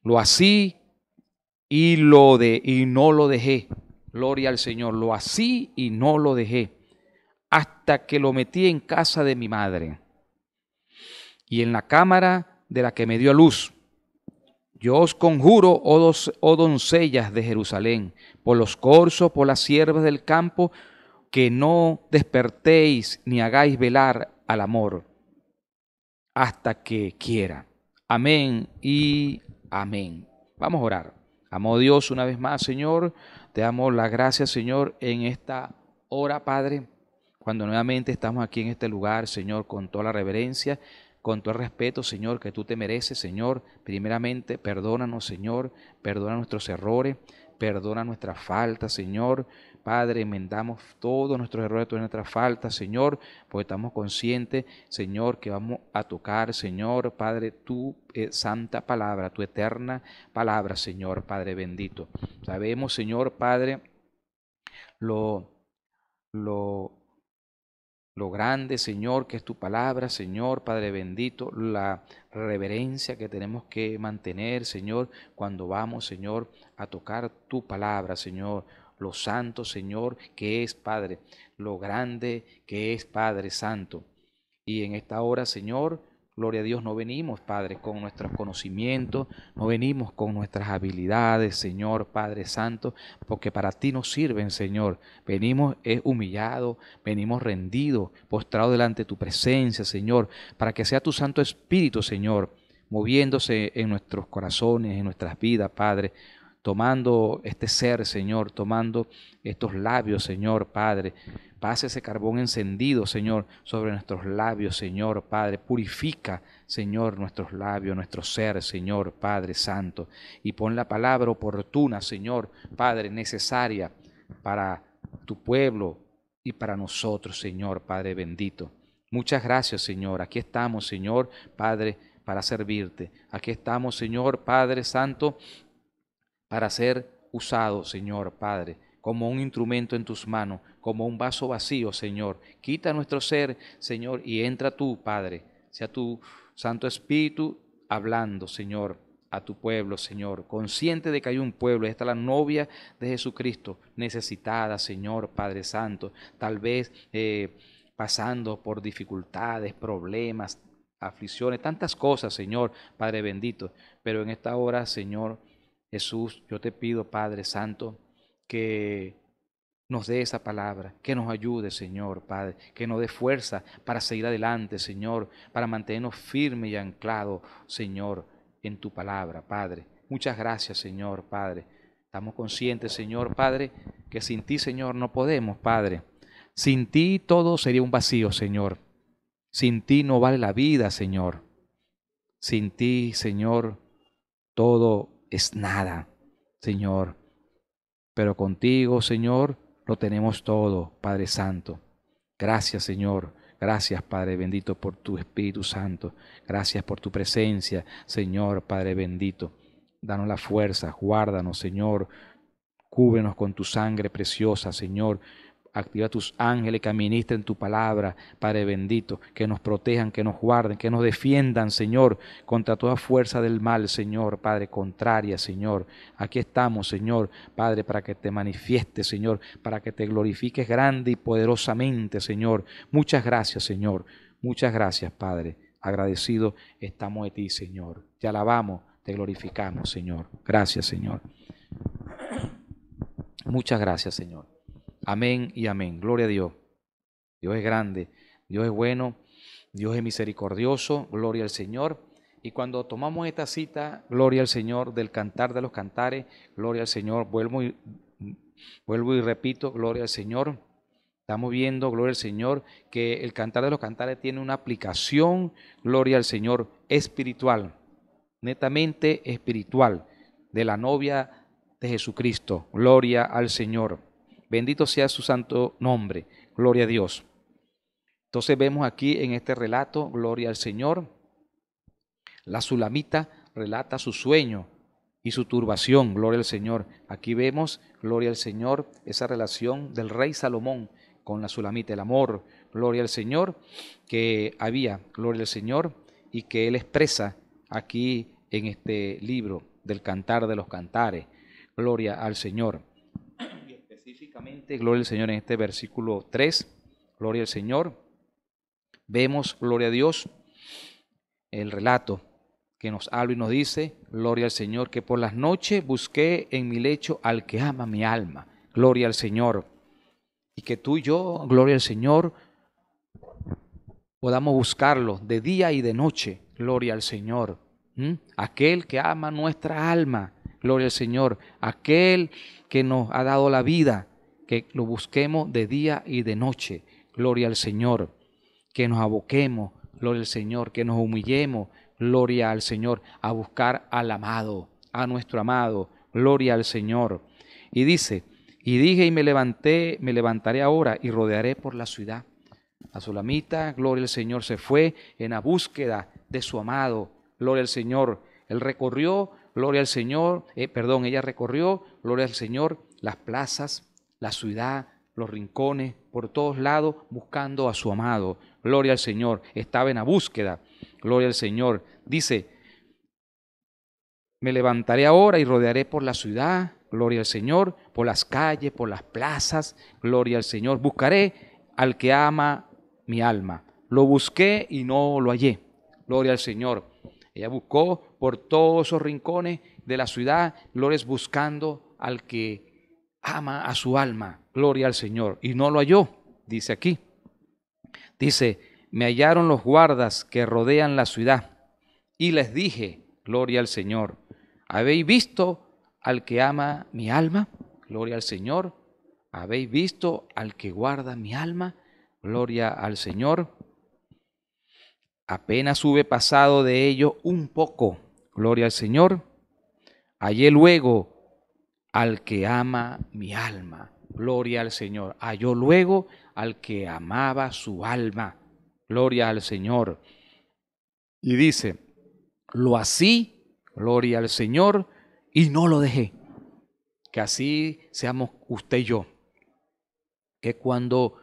lo así y lo y no lo dejé. Gloria al Señor, lo así y no lo dejé hasta que lo metí en casa de mi madre y en la cámara de la que me dio luz. Yo os conjuro, oh, dos, oh doncellas de Jerusalén, por los corzos, por las siervas del campo, que no despertéis ni hagáis velar al amor hasta que quiera. Amén y Amén. Vamos a orar. Amo Dios una vez más, Señor. Te damos la gracia, Señor, en esta hora, Padre, cuando nuevamente estamos aquí en este lugar, Señor, con toda la reverencia, con todo el respeto, Señor, que tú te mereces, Señor. Primeramente, perdónanos, Señor, perdona nuestros errores, perdona nuestra falta, Señor. Padre, enmendamos todos nuestros errores, todas nuestras faltas, Señor, porque estamos conscientes, Señor, que vamos a tocar, Señor, Padre, tu eh, santa palabra, tu eterna palabra, Señor, Padre bendito. Sabemos, Señor, Padre, lo, lo, lo grande, Señor, que es tu palabra, Señor, Padre bendito, la reverencia que tenemos que mantener, Señor, cuando vamos, Señor, a tocar tu palabra, Señor lo santo, Señor, que es Padre, lo grande que es Padre Santo. Y en esta hora, Señor, gloria a Dios, no venimos, Padre, con nuestros conocimientos, no venimos con nuestras habilidades, Señor, Padre Santo, porque para ti nos sirven, Señor. Venimos es eh, humillados, venimos rendidos, postrados delante de tu presencia, Señor, para que sea tu Santo Espíritu, Señor, moviéndose en nuestros corazones, en nuestras vidas, Padre tomando este ser, Señor, tomando estos labios, Señor, Padre. Pase ese carbón encendido, Señor, sobre nuestros labios, Señor, Padre. Purifica, Señor, nuestros labios, nuestro ser, Señor, Padre Santo. Y pon la palabra oportuna, Señor, Padre, necesaria para tu pueblo y para nosotros, Señor, Padre bendito. Muchas gracias, Señor. Aquí estamos, Señor, Padre para servirte. Aquí estamos, Señor Padre Santo, para ser usado, Señor Padre, como un instrumento en tus manos, como un vaso vacío, Señor. Quita nuestro ser, Señor, y entra tú, Padre, sea tu Santo Espíritu hablando, Señor, a tu pueblo, Señor. Consciente de que hay un pueblo, esta es la novia de Jesucristo, necesitada, Señor, Padre Santo, tal vez eh, pasando por dificultades, problemas, aflicciones, tantas cosas, Señor, Padre bendito. Pero en esta hora, Señor, Jesús, yo te pido, Padre Santo, que nos dé esa palabra, que nos ayude, Señor, Padre, que nos dé fuerza para seguir adelante, Señor, para mantenernos firmes y anclados, Señor, en tu palabra, Padre. Muchas gracias, Señor, Padre. Estamos conscientes, Señor, Padre, que sin ti, Señor, no podemos, Padre. Sin ti todo sería un vacío, Señor. Sin ti no vale la vida, Señor. Sin ti, Señor, todo es nada, Señor. Pero contigo, Señor, lo tenemos todo, Padre Santo. Gracias, Señor. Gracias, Padre bendito, por tu Espíritu Santo. Gracias por tu presencia, Señor, Padre bendito. Danos la fuerza, guárdanos, Señor. Cúbrenos con tu sangre preciosa, Señor. Activa tus ángeles que administren tu palabra, Padre bendito, que nos protejan, que nos guarden, que nos defiendan, Señor, contra toda fuerza del mal, Señor, Padre, contraria, Señor. Aquí estamos, Señor, Padre, para que te manifiestes, Señor, para que te glorifiques grande y poderosamente, Señor. Muchas gracias, Señor. Muchas gracias, Padre. Agradecido estamos de ti, Señor. Te alabamos, te glorificamos, Señor. Gracias, Señor. Muchas gracias, Señor. Amén y amén. Gloria a Dios. Dios es grande, Dios es bueno, Dios es misericordioso, gloria al Señor. Y cuando tomamos esta cita, gloria al Señor, del cantar de los cantares, gloria al Señor, vuelvo y, vuelvo y repito, gloria al Señor. Estamos viendo, gloria al Señor, que el cantar de los cantares tiene una aplicación, gloria al Señor, espiritual, netamente espiritual, de la novia de Jesucristo. Gloria al Señor. Bendito sea su santo nombre. Gloria a Dios. Entonces vemos aquí en este relato, gloria al Señor, la sulamita relata su sueño y su turbación, gloria al Señor. Aquí vemos, gloria al Señor, esa relación del rey Salomón con la sulamita, el amor, gloria al Señor, que había, gloria al Señor, y que él expresa aquí en este libro del cantar de los cantares, gloria al Señor gloria al Señor, en este versículo 3, gloria al Señor, vemos, gloria a Dios, el relato que nos habla y nos dice, gloria al Señor, que por las noches busqué en mi lecho al que ama mi alma, gloria al Señor, y que tú y yo, gloria al Señor, podamos buscarlo de día y de noche, gloria al Señor, ¿Mm? aquel que ama nuestra alma, gloria al Señor, aquel que nos ha dado la vida, que lo busquemos de día y de noche. Gloria al Señor. Que nos aboquemos, gloria al Señor. Que nos humillemos, gloria al Señor. A buscar al amado, a nuestro amado. Gloria al Señor. Y dice, y dije y me levanté, me levantaré ahora y rodearé por la ciudad. a Solamita, gloria al Señor, se fue en la búsqueda de su amado. Gloria al Señor. Él recorrió, gloria al Señor, eh, perdón, ella recorrió, gloria al Señor, las plazas, la ciudad, los rincones, por todos lados, buscando a su amado. Gloria al Señor. Estaba en la búsqueda. Gloria al Señor. Dice, me levantaré ahora y rodearé por la ciudad. Gloria al Señor. Por las calles, por las plazas. Gloria al Señor. Buscaré al que ama mi alma. Lo busqué y no lo hallé. Gloria al Señor. Ella buscó por todos esos rincones de la ciudad, es buscando al que ama a su alma, gloria al Señor. Y no lo halló, dice aquí. Dice, me hallaron los guardas que rodean la ciudad y les dije, gloria al Señor, ¿habéis visto al que ama mi alma? Gloria al Señor. ¿Habéis visto al que guarda mi alma? Gloria al Señor. Apenas hube pasado de ello un poco, gloria al Señor. Hallé luego al que ama mi alma. Gloria al Señor. Halló ah, luego al que amaba su alma. Gloria al Señor. Y dice, lo así, gloria al Señor, y no lo dejé. Que así seamos usted y yo. Que cuando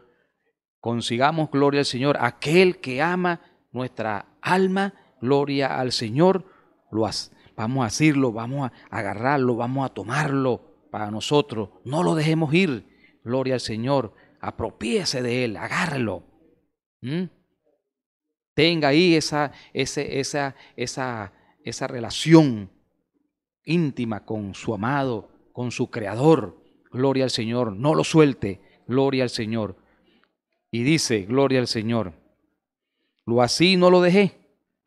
consigamos gloria al Señor, aquel que ama nuestra alma, gloria al Señor, lo hace vamos a decirlo, vamos a agarrarlo, vamos a tomarlo para nosotros. No lo dejemos ir. Gloria al Señor. Apropiese de él, agárrelo. ¿Mm? Tenga ahí esa, ese, esa, esa, esa relación íntima con su amado, con su creador. Gloria al Señor. No lo suelte. Gloria al Señor. Y dice, gloria al Señor. Lo así no lo dejé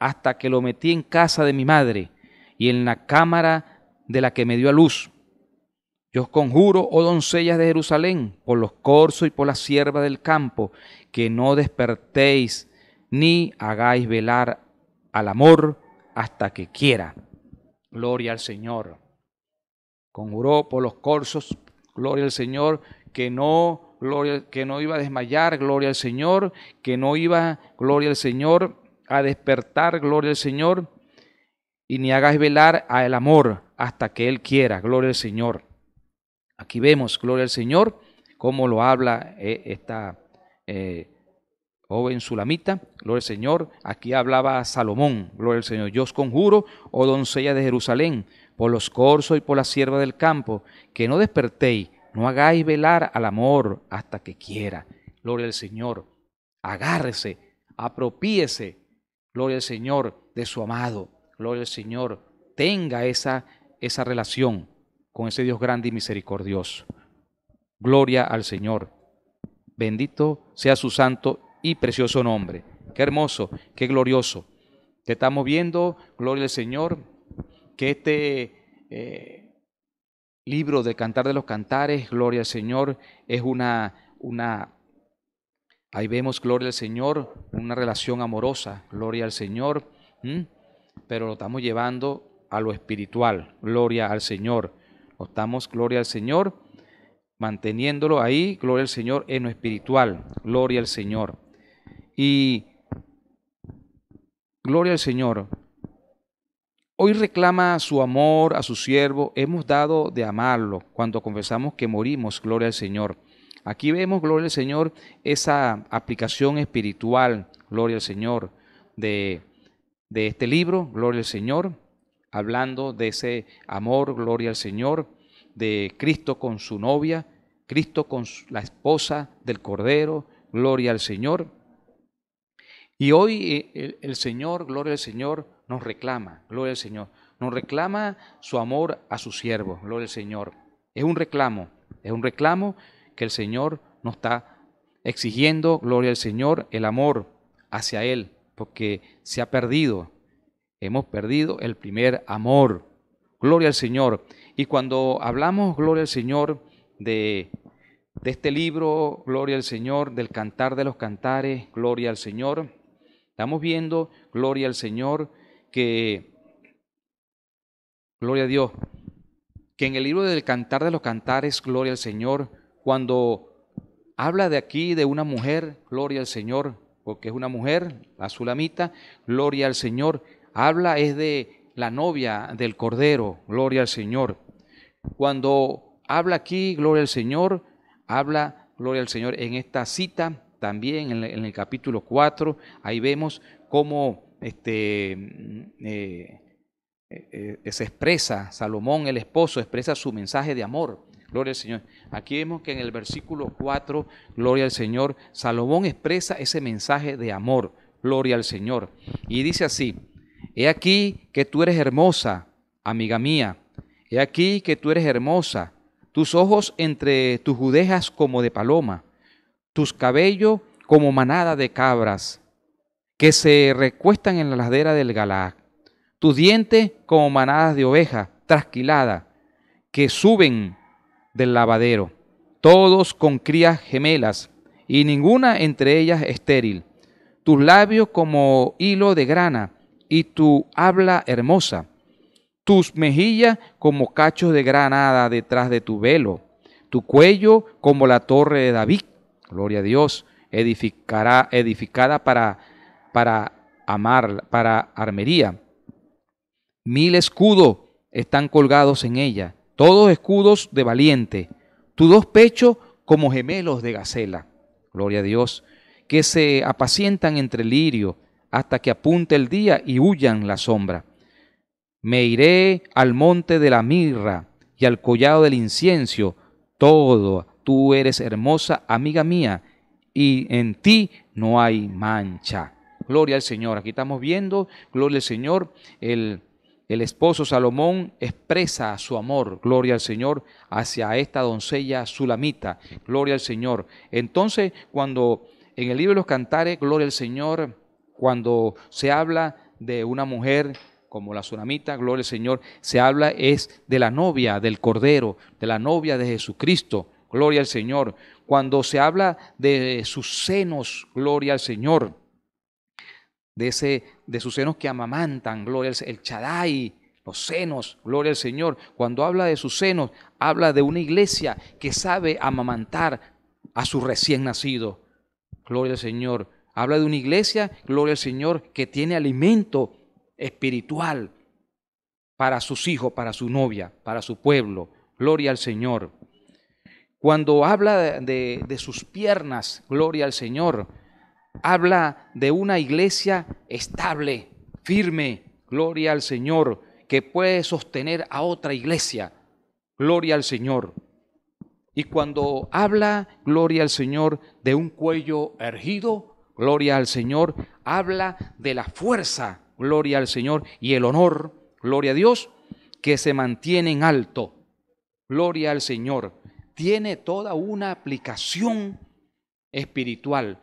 hasta que lo metí en casa de mi madre y en la cámara de la que me dio a luz. Yo os conjuro, oh doncellas de Jerusalén, por los corzos y por la sierva del campo, que no despertéis ni hagáis velar al amor hasta que quiera. Gloria al Señor. Conjuró por los corzos, gloria al Señor, que no, que no iba a desmayar, gloria al Señor, que no iba, gloria al Señor, a despertar, gloria al Señor, y ni hagáis velar al amor hasta que Él quiera. Gloria al Señor. Aquí vemos, gloria al Señor, cómo lo habla eh, esta eh, joven sulamita. Gloria al Señor. Aquí hablaba Salomón. Gloria al Señor. Yo os conjuro, oh doncella de Jerusalén, por los corzos y por la sierva del campo, que no despertéis, no hagáis velar al amor hasta que quiera. Gloria al Señor. Agárrese, apropíese. gloria al Señor, de su amado gloria al Señor, tenga esa, esa relación con ese Dios grande y misericordioso. Gloria al Señor. Bendito sea su santo y precioso nombre. Qué hermoso, qué glorioso. Te estamos viendo, gloria al Señor, que este eh, libro de Cantar de los Cantares, gloria al Señor, es una, una Ahí vemos, gloria al Señor, una relación amorosa, gloria al Señor, pero lo estamos llevando a lo espiritual. Gloria al Señor. Lo estamos, gloria al Señor, manteniéndolo ahí, gloria al Señor, en lo espiritual. Gloria al Señor. Y gloria al Señor. Hoy reclama su amor a su siervo. Hemos dado de amarlo cuando confesamos que morimos. Gloria al Señor. Aquí vemos, gloria al Señor, esa aplicación espiritual. Gloria al Señor. De, de este libro, Gloria al Señor, hablando de ese amor, Gloria al Señor, de Cristo con su novia, Cristo con la esposa del Cordero, Gloria al Señor. Y hoy eh, el, Señor, Gloria al Señor, nos reclama, Gloria al Señor, nos reclama su amor a su siervo, Gloria al Señor. Es un reclamo, es un reclamo que el Señor nos está exigiendo, Gloria al Señor, el amor hacia Él, porque se ha perdido. Hemos perdido el primer amor. Gloria al Señor. Y cuando hablamos, gloria al Señor, de, de este libro, gloria al Señor, del cantar de los cantares, gloria al Señor, estamos viendo, gloria al Señor, que, gloria a Dios, que en el libro del cantar de los cantares, gloria al Señor, cuando habla de aquí de una mujer, gloria al Señor, porque es una mujer, la Sulamita, gloria al Señor. Habla es de la novia del Cordero, gloria al Señor. Cuando habla aquí, gloria al Señor, habla, gloria al Señor, en esta cita también, en el, capítulo 4, ahí vemos cómo este, mm, eh, eh, eh, se expresa, Salomón el esposo expresa su mensaje de amor Gloria al Señor. Aquí vemos que en el versículo 4, Gloria al Señor, Salomón expresa ese mensaje de amor. Gloria al Señor. Y dice así, he aquí que tú eres hermosa, amiga mía. He aquí que tú eres hermosa. Tus ojos entre tus judejas como de paloma. Tus cabellos como manada de cabras que se recuestan en la ladera del Galá, Tus dientes como manadas de oveja trasquilada que suben del lavadero, todos con crías gemelas, y ninguna entre ellas estéril. Tus labios como hilo de grana, y tu habla hermosa. Tus mejillas como cachos de granada detrás de tu velo. Tu cuello como la torre de David. Gloria a Dios, edificará, edificada para, para amar, para armería. Mil escudos están colgados en ella todos escudos de valiente, tus dos pechos como gemelos de gacela. Gloria a Dios, que se apacientan entre lirio hasta que apunte el día y huyan la sombra. Me iré al monte de la mirra y al collado del incienso. Todo, tú eres hermosa, amiga mía, y en ti no hay mancha. Gloria al Señor. Aquí estamos viendo, gloria al Señor, el el esposo Salomón expresa su amor, gloria al Señor, hacia esta doncella sulamita, gloria al Señor. Entonces, cuando en el libro de los cantares, gloria al Señor, cuando se habla de una mujer como la Zulamita, gloria al Señor, se habla es de la novia del Cordero, de la novia de Jesucristo, gloria al Señor. Cuando se habla de sus senos, gloria al Señor, de ese de sus senos que amamantan, gloria al el Chadai, los senos, gloria al Señor. Cuando habla de sus senos, habla de una iglesia que sabe amamantar a su recién nacido. Gloria al Señor. Habla de una iglesia, gloria al Señor, que tiene alimento espiritual para sus hijos, para su novia, para su pueblo. Gloria al Señor. Cuando habla de sus piernas, gloria al Señor, habla de una iglesia estable, firme, gloria al Señor, que puede sostener a otra iglesia, gloria al Señor. Y cuando habla, gloria al Señor, de un cuello ergido, gloria al Señor, habla de la fuerza, gloria al Señor, y el honor, gloria a Dios, que se mantiene en alto, gloria al Señor. Tiene toda una aplicación espiritual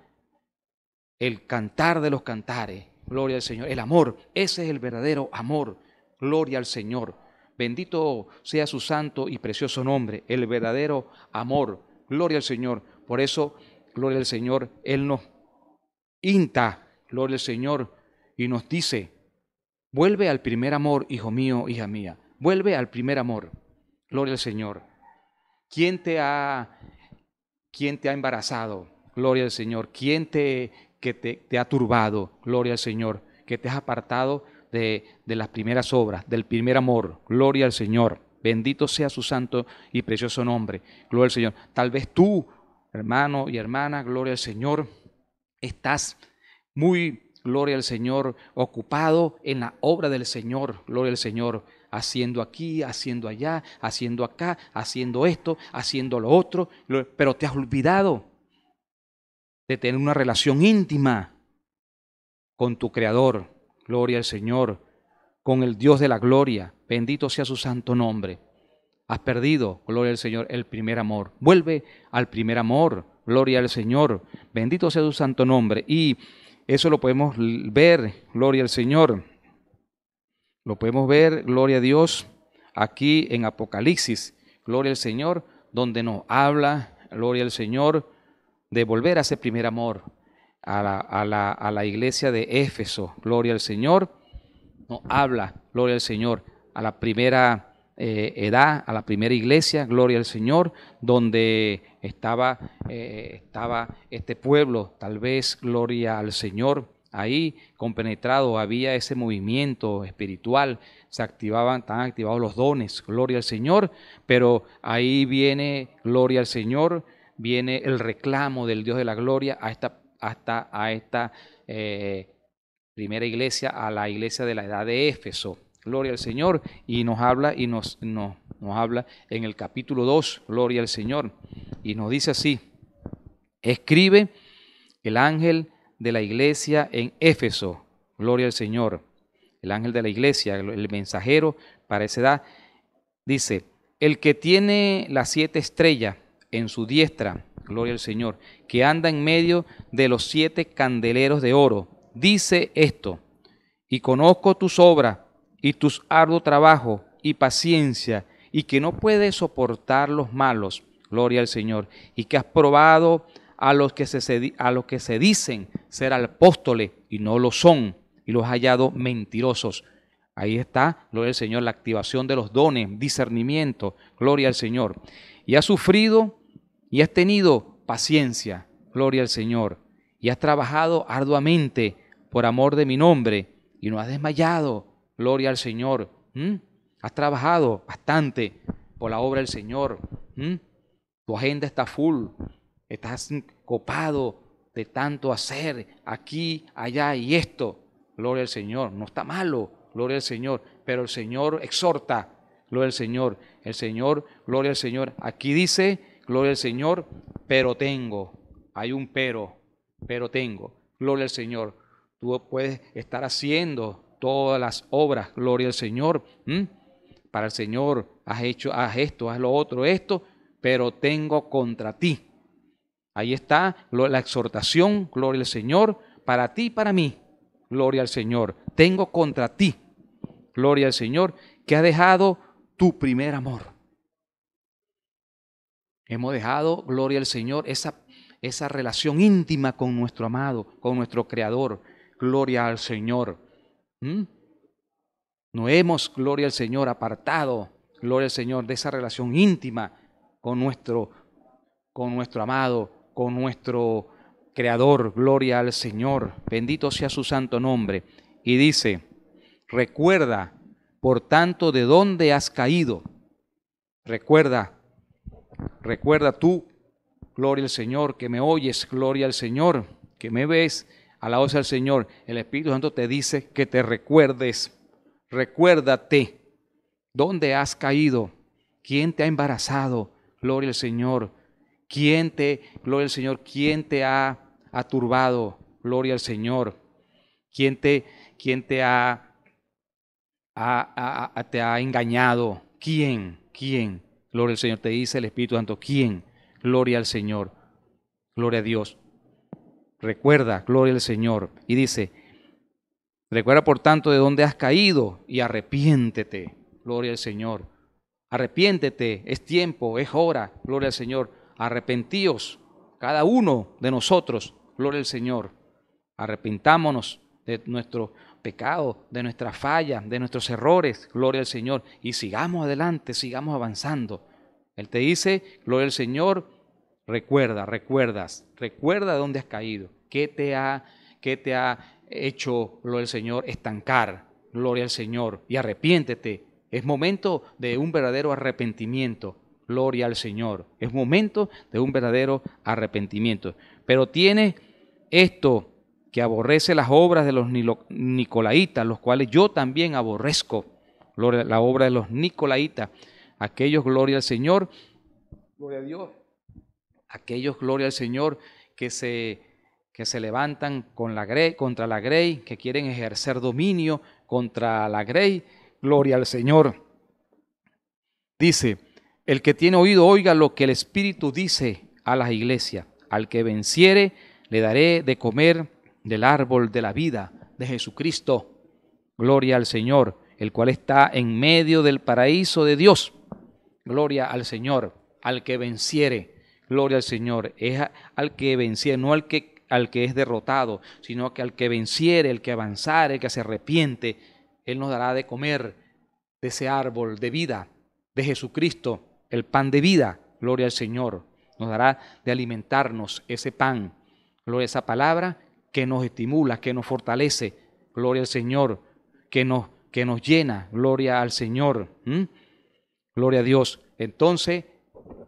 el cantar de los cantares. Gloria al Señor. El amor, ese es el verdadero amor. Gloria al Señor. Bendito sea su santo y precioso nombre, el verdadero amor. Gloria al Señor. Por eso, gloria al Señor, Él nos inta, gloria al Señor, y nos dice, vuelve al primer amor, hijo mío, hija mía. Vuelve al primer amor. Gloria al Señor. ¿Quién te ha, quién te ha embarazado? Gloria al Señor. ¿Quién te, que te, ha turbado, gloria al Señor, que te has apartado de, de las primeras obras, del primer amor, gloria al Señor. Bendito sea su santo y precioso nombre, gloria al Señor. Tal vez tú, hermano y hermana, gloria al Señor, estás muy, gloria al Señor, ocupado en la obra del Señor, gloria al Señor, haciendo aquí, haciendo allá, haciendo acá, haciendo esto, haciendo lo otro, pero te has olvidado de tener una relación íntima con tu Creador, gloria al Señor, con el Dios de la gloria, bendito sea su santo nombre. Has perdido, gloria al Señor, el primer amor. Vuelve al primer amor, gloria al Señor, bendito sea su santo nombre. Y eso lo podemos ver, gloria al Señor. Lo podemos ver, gloria a Dios, aquí en Apocalipsis, gloria al Señor, donde nos habla, gloria al Señor, de volver a ese primer amor, a la, a la, iglesia de Éfeso, gloria al Señor, no, habla, gloria al Señor, a la primera eh, edad, a la primera iglesia, gloria al Señor, donde estaba, eh, estaba este pueblo, tal vez, gloria al Señor, ahí compenetrado, había ese movimiento espiritual, se activaban, están activados los dones, gloria al Señor, pero ahí viene, gloria al Señor, viene el reclamo del Dios de la gloria a esta, hasta a esta eh, primera iglesia, a la iglesia de la edad de Éfeso. Gloria al Señor. Y nos habla y nos, nos habla en el capítulo 2, Gloria al Señor. Y nos dice así, escribe el ángel de la iglesia en Éfeso, Gloria al Señor. El ángel de la iglesia, el mensajero para esa edad, dice, el que tiene las siete estrellas en su diestra, gloria al Señor, que anda en medio de los siete candeleros de oro. Dice esto, y conozco tus obras y tus arduo trabajo y paciencia, y que no puedes soportar los malos, gloria al Señor, y que has probado a los que se, a los que se dicen ser apóstoles y no lo son, y los has hallado mentirosos. Ahí está, gloria al Señor, la activación de los dones, discernimiento, gloria al Señor. Y ha sufrido y has tenido paciencia, gloria al Señor, y has trabajado arduamente por amor de mi nombre, y no has desmayado, gloria al Señor. Has trabajado bastante por la obra del Señor. Tu agenda está full, estás copado de tanto hacer aquí, allá y esto. Gloria al Señor, no está malo, gloria al Señor, pero el Señor exhorta, gloria al Señor, el Señor, gloria al Señor. Aquí dice, Gloria al Señor, pero tengo. Hay un pero, pero tengo. Gloria al Señor. Tú puedes estar haciendo todas las obras. Gloria al Señor. Para el Señor, has hecho, haz esto, haz lo otro, esto, pero tengo contra ti. Ahí está la exhortación, gloria al Señor, para ti y para mí. Gloria al Señor. Tengo contra ti, gloria al Señor, que ha dejado tu primer amor. Hemos dejado, gloria al Señor, esa, esa relación íntima con nuestro amado, con nuestro Creador. Gloria al Señor. ¿Mm? No hemos, gloria al Señor, apartado, gloria al Señor, de esa relación íntima con nuestro, con nuestro amado, con nuestro Creador. Gloria al Señor. Bendito sea su santo nombre. Y dice, recuerda, por tanto, de dónde has caído. Recuerda, Recuerda tú, gloria al Señor, que me oyes, gloria al Señor, que me ves, voz al Señor. El Espíritu Santo te dice que te recuerdes. Recuérdate dónde has caído, quién te ha embarazado, gloria al Señor. ¿Quién te, gloria al Señor, quién te ha aturbado? Gloria al Señor. ¿Quién te, quién te te ha engañado? ¿Quién? ¿Quién? Gloria al Señor. Te dice el Espíritu Santo, ¿quién? Gloria al Señor. Gloria a Dios. Recuerda, gloria al Señor. Y dice, recuerda por tanto de dónde has caído y arrepiéntete. Gloria al Señor. Arrepiéntete. Es tiempo, es hora. Gloria al Señor. Arrepentíos. Cada uno de nosotros. Gloria al Señor. Arrepintámonos de nuestro Pecado de nuestras fallas, de nuestros errores. Gloria al Señor. Y sigamos adelante, sigamos avanzando. Él te dice, gloria al Señor, recuerda, recuerdas, recuerda dónde has caído, qué te ha, qué te ha hecho, gloria al Señor, estancar, gloria al Señor, y arrepiéntete. Es momento de un verdadero arrepentimiento, gloria al Señor. Es momento de un verdadero arrepentimiento. Pero tiene esto que aborrece las obras de los nicolaitas, los cuales yo también aborrezco, la obra de los nicolaitas. Aquellos, gloria al Señor, gloria a Dios. Aquellos, gloria al Señor, que se, que se levantan con la contra la grey, que quieren ejercer dominio contra la grey, gloria al Señor. Dice, el que tiene oído oiga lo que el Espíritu dice a las iglesias. Al que venciere, le daré de comer del árbol de la vida de Jesucristo. Gloria al Señor, el cual está en medio del paraíso de Dios. Gloria al Señor, al que venciere. Gloria al Señor, es al que venciere, no al que, al que es derrotado, sino que al que venciere, el que avanzare, el que se arrepiente, Él nos dará de comer de ese árbol de vida, de Jesucristo, el pan de vida. Gloria al Señor, nos dará de alimentarnos ese pan. Gloria a esa palabra que nos estimula, que nos fortalece, gloria al Señor, que nos, que nos llena, gloria al Señor, gloria a Dios. Entonces,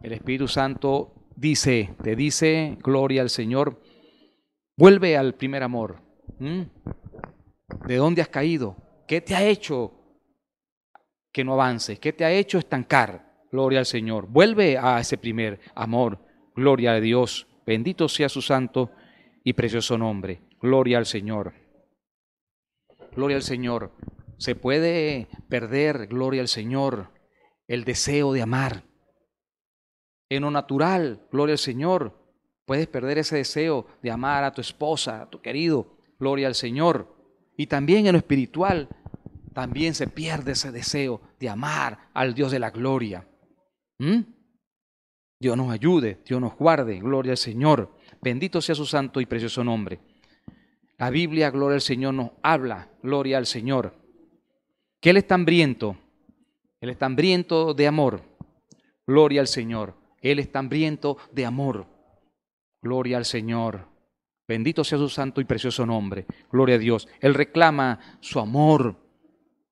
el Espíritu Santo dice, te dice, gloria al Señor, vuelve al primer amor. ¿De dónde has caído? ¿Qué te ha hecho que no avances? ¿Qué te ha hecho estancar? Gloria al Señor. Vuelve a ese primer amor. Gloria a Dios. Bendito sea su santo y precioso nombre. Gloria al Señor. Gloria al Señor. Se puede perder, gloria al Señor, el deseo de amar. En lo natural, gloria al Señor, puedes perder ese deseo de amar a tu esposa, a tu querido, gloria al Señor. Y también en lo espiritual, también se pierde ese deseo de amar al Dios de la gloria. ¿Mm? Dios nos ayude, Dios nos guarde, gloria al Señor. Bendito sea su santo y precioso nombre. La Biblia, gloria al Señor, nos habla, gloria al Señor, que Él está hambriento, Él está hambriento de amor, gloria al Señor, Él está hambriento de amor, gloria al Señor, bendito sea su santo y precioso nombre, gloria a Dios, Él reclama su amor,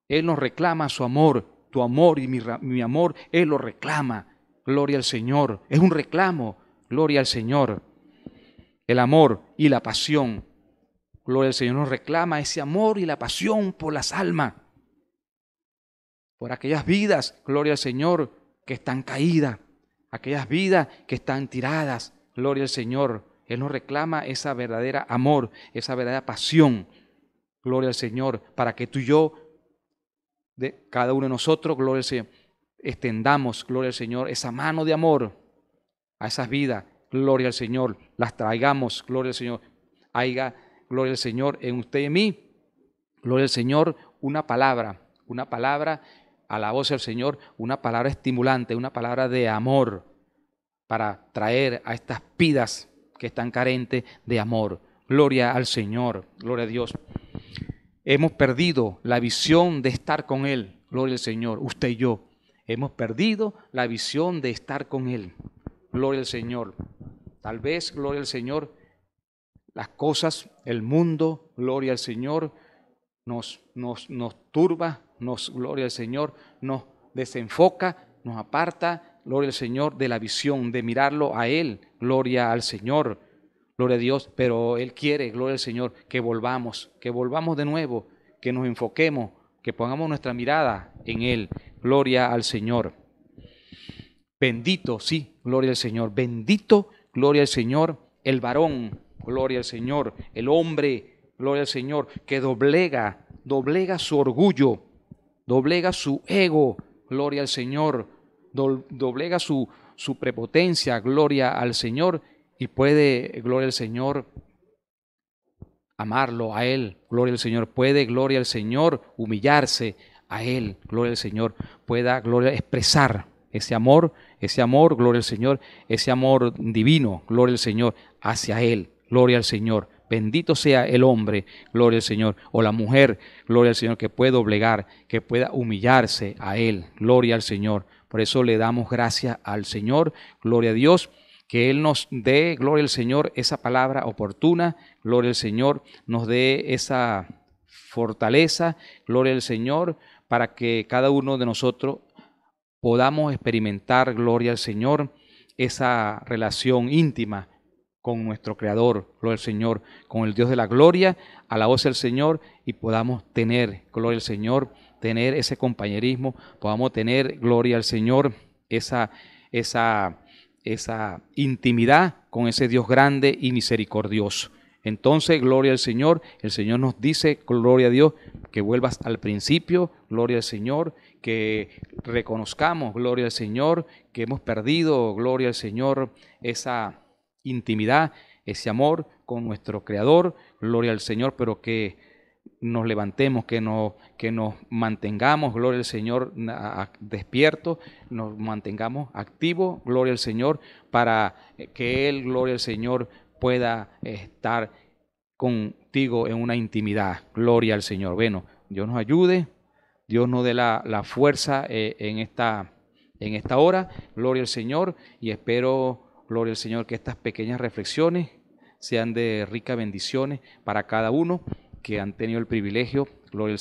Él nos reclama su amor, tu amor y mi, mi amor, Él lo reclama, gloria al Señor, es un reclamo, gloria al Señor el amor y la pasión. Gloria al Señor nos reclama ese amor y la pasión por las almas, por aquellas vidas, gloria al Señor, que están caídas, aquellas vidas que están tiradas, gloria al Señor. Él nos reclama esa verdadera amor, esa verdadera pasión, gloria al Señor, para que tú y yo, de cada uno de nosotros, gloria al Señor, extendamos, gloria al Señor, esa mano de amor a esas vidas gloria al Señor, las traigamos, gloria al Señor, haya, gloria al Señor, en usted y en mí, gloria al Señor, una palabra, una palabra, a la voz del Señor, una palabra estimulante, una palabra de amor para traer a estas pidas que están carentes de amor. Gloria al Señor, gloria a Dios. Hemos perdido la visión de estar con Él, gloria al Señor, usted y yo. Hemos perdido la visión de estar con Él gloria al Señor. Tal vez, gloria al Señor, las cosas, el mundo, gloria al Señor, nos, nos, nos turba, nos, gloria al Señor, nos desenfoca, nos aparta, gloria al Señor, de la visión, de mirarlo a Él, gloria al Señor, gloria a Dios, pero Él quiere, gloria al Señor, que volvamos, que volvamos de nuevo, que nos enfoquemos, que pongamos nuestra mirada en Él, gloria al Señor. Bendito, sí, gloria al Señor. Bendito, gloria al Señor, el varón, gloria al Señor, el hombre, gloria al Señor, que doblega, doblega su orgullo, doblega su ego, gloria al Señor, doblega su, su prepotencia, gloria al Señor, y puede, gloria al Señor, amarlo a Él, gloria al Señor, puede, gloria al Señor, humillarse a Él, gloria al Señor, pueda, gloria, expresar ese amor, ese amor, gloria al Señor, ese amor divino, gloria al Señor, hacia Él, gloria al Señor. Bendito sea el hombre, gloria al Señor, o la mujer, gloria al Señor, que pueda doblegar, que pueda humillarse a Él, gloria al Señor. Por eso le damos gracias al Señor, gloria a Dios, que Él nos dé, gloria al Señor, esa palabra oportuna, gloria al Señor, nos dé esa fortaleza, gloria al Señor, para que cada uno de nosotros podamos experimentar, gloria al Señor, esa relación íntima con nuestro Creador, gloria al Señor, con el Dios de la gloria, a la voz del Señor y podamos tener, gloria al Señor, tener ese compañerismo, podamos tener, gloria al Señor, esa, esa, esa intimidad con ese Dios grande y misericordioso. Entonces, gloria al Señor, el Señor nos dice, gloria a Dios, que vuelvas al principio, gloria al Señor, que reconozcamos, gloria al Señor, que hemos perdido, gloria al Señor, esa intimidad, ese amor con nuestro Creador, gloria al Señor, pero que nos levantemos, que nos, que nos mantengamos, gloria al Señor, despiertos, nos mantengamos activos, gloria al Señor, para que Él, gloria al Señor, pueda estar contigo en una intimidad, gloria al Señor. Bueno, Dios nos ayude. Dios nos dé la, fuerza eh, en, esta, en esta hora. Gloria al Señor y espero, gloria al Señor, que estas pequeñas reflexiones sean de ricas bendiciones para cada uno que han tenido el privilegio,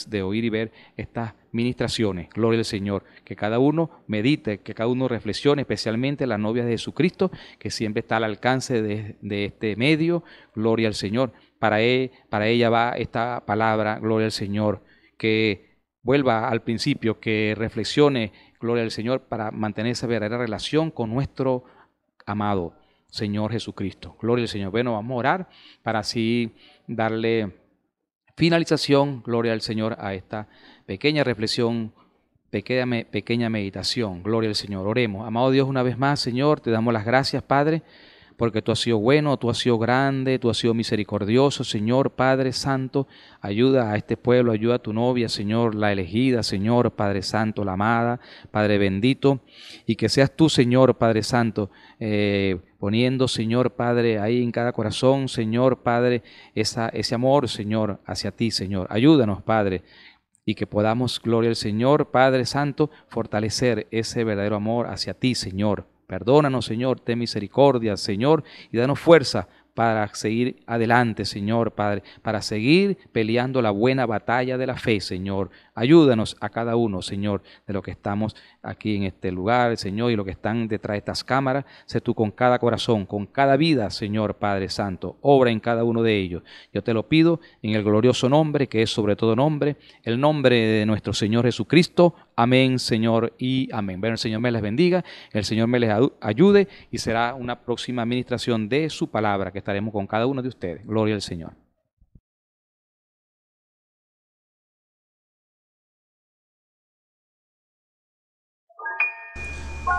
de oír y ver estas ministraciones. Gloria al Señor. Que cada uno medite, que cada uno reflexione, especialmente las novias de Jesucristo, que siempre está al alcance de, este medio. Gloria al Señor. Para, él, e, para ella va esta palabra, gloria al Señor, que vuelva al principio, que reflexione, gloria al Señor, para mantener esa verdadera relación con nuestro amado Señor Jesucristo. Gloria al Señor. Bueno, vamos a orar para así darle finalización, gloria al Señor, a esta pequeña reflexión pequeña, pequeña meditación. Gloria al Señor. Oremos. Amado Dios, una vez más, Señor, te damos las gracias, Padre, porque tú has sido bueno, tú has sido grande, tú has sido misericordioso, Señor Padre Santo. Ayuda a este pueblo, ayuda a tu novia, Señor, la elegida, Señor Padre Santo, la amada, Padre bendito. Y que seas tú, Señor Padre Santo, eh, poniendo, Señor Padre, ahí en cada corazón, Señor Padre, esa, ese amor, Señor, hacia ti, Señor. Ayúdanos, Padre, y que podamos, gloria al Señor, Padre Santo, fortalecer ese verdadero amor hacia ti, Señor Perdónanos, Señor, ten misericordia, Señor, y danos fuerza para seguir adelante, Señor, Padre, para seguir peleando la buena batalla de la fe, Señor. Ayúdanos a cada uno, Señor, de lo que estamos aquí en este lugar, Señor, y lo que están detrás de estas cámaras. Sé tú con cada corazón, con cada vida, Señor Padre Santo. Obra en cada uno de ellos. Yo te lo pido en el glorioso nombre que es sobre todo nombre, el nombre de nuestro Señor Jesucristo. Amén, Señor, y amén. Bueno, el Señor me les bendiga, el Señor me les ayude y será una próxima administración de su palabra que estaremos con cada uno de ustedes. Gloria al Señor.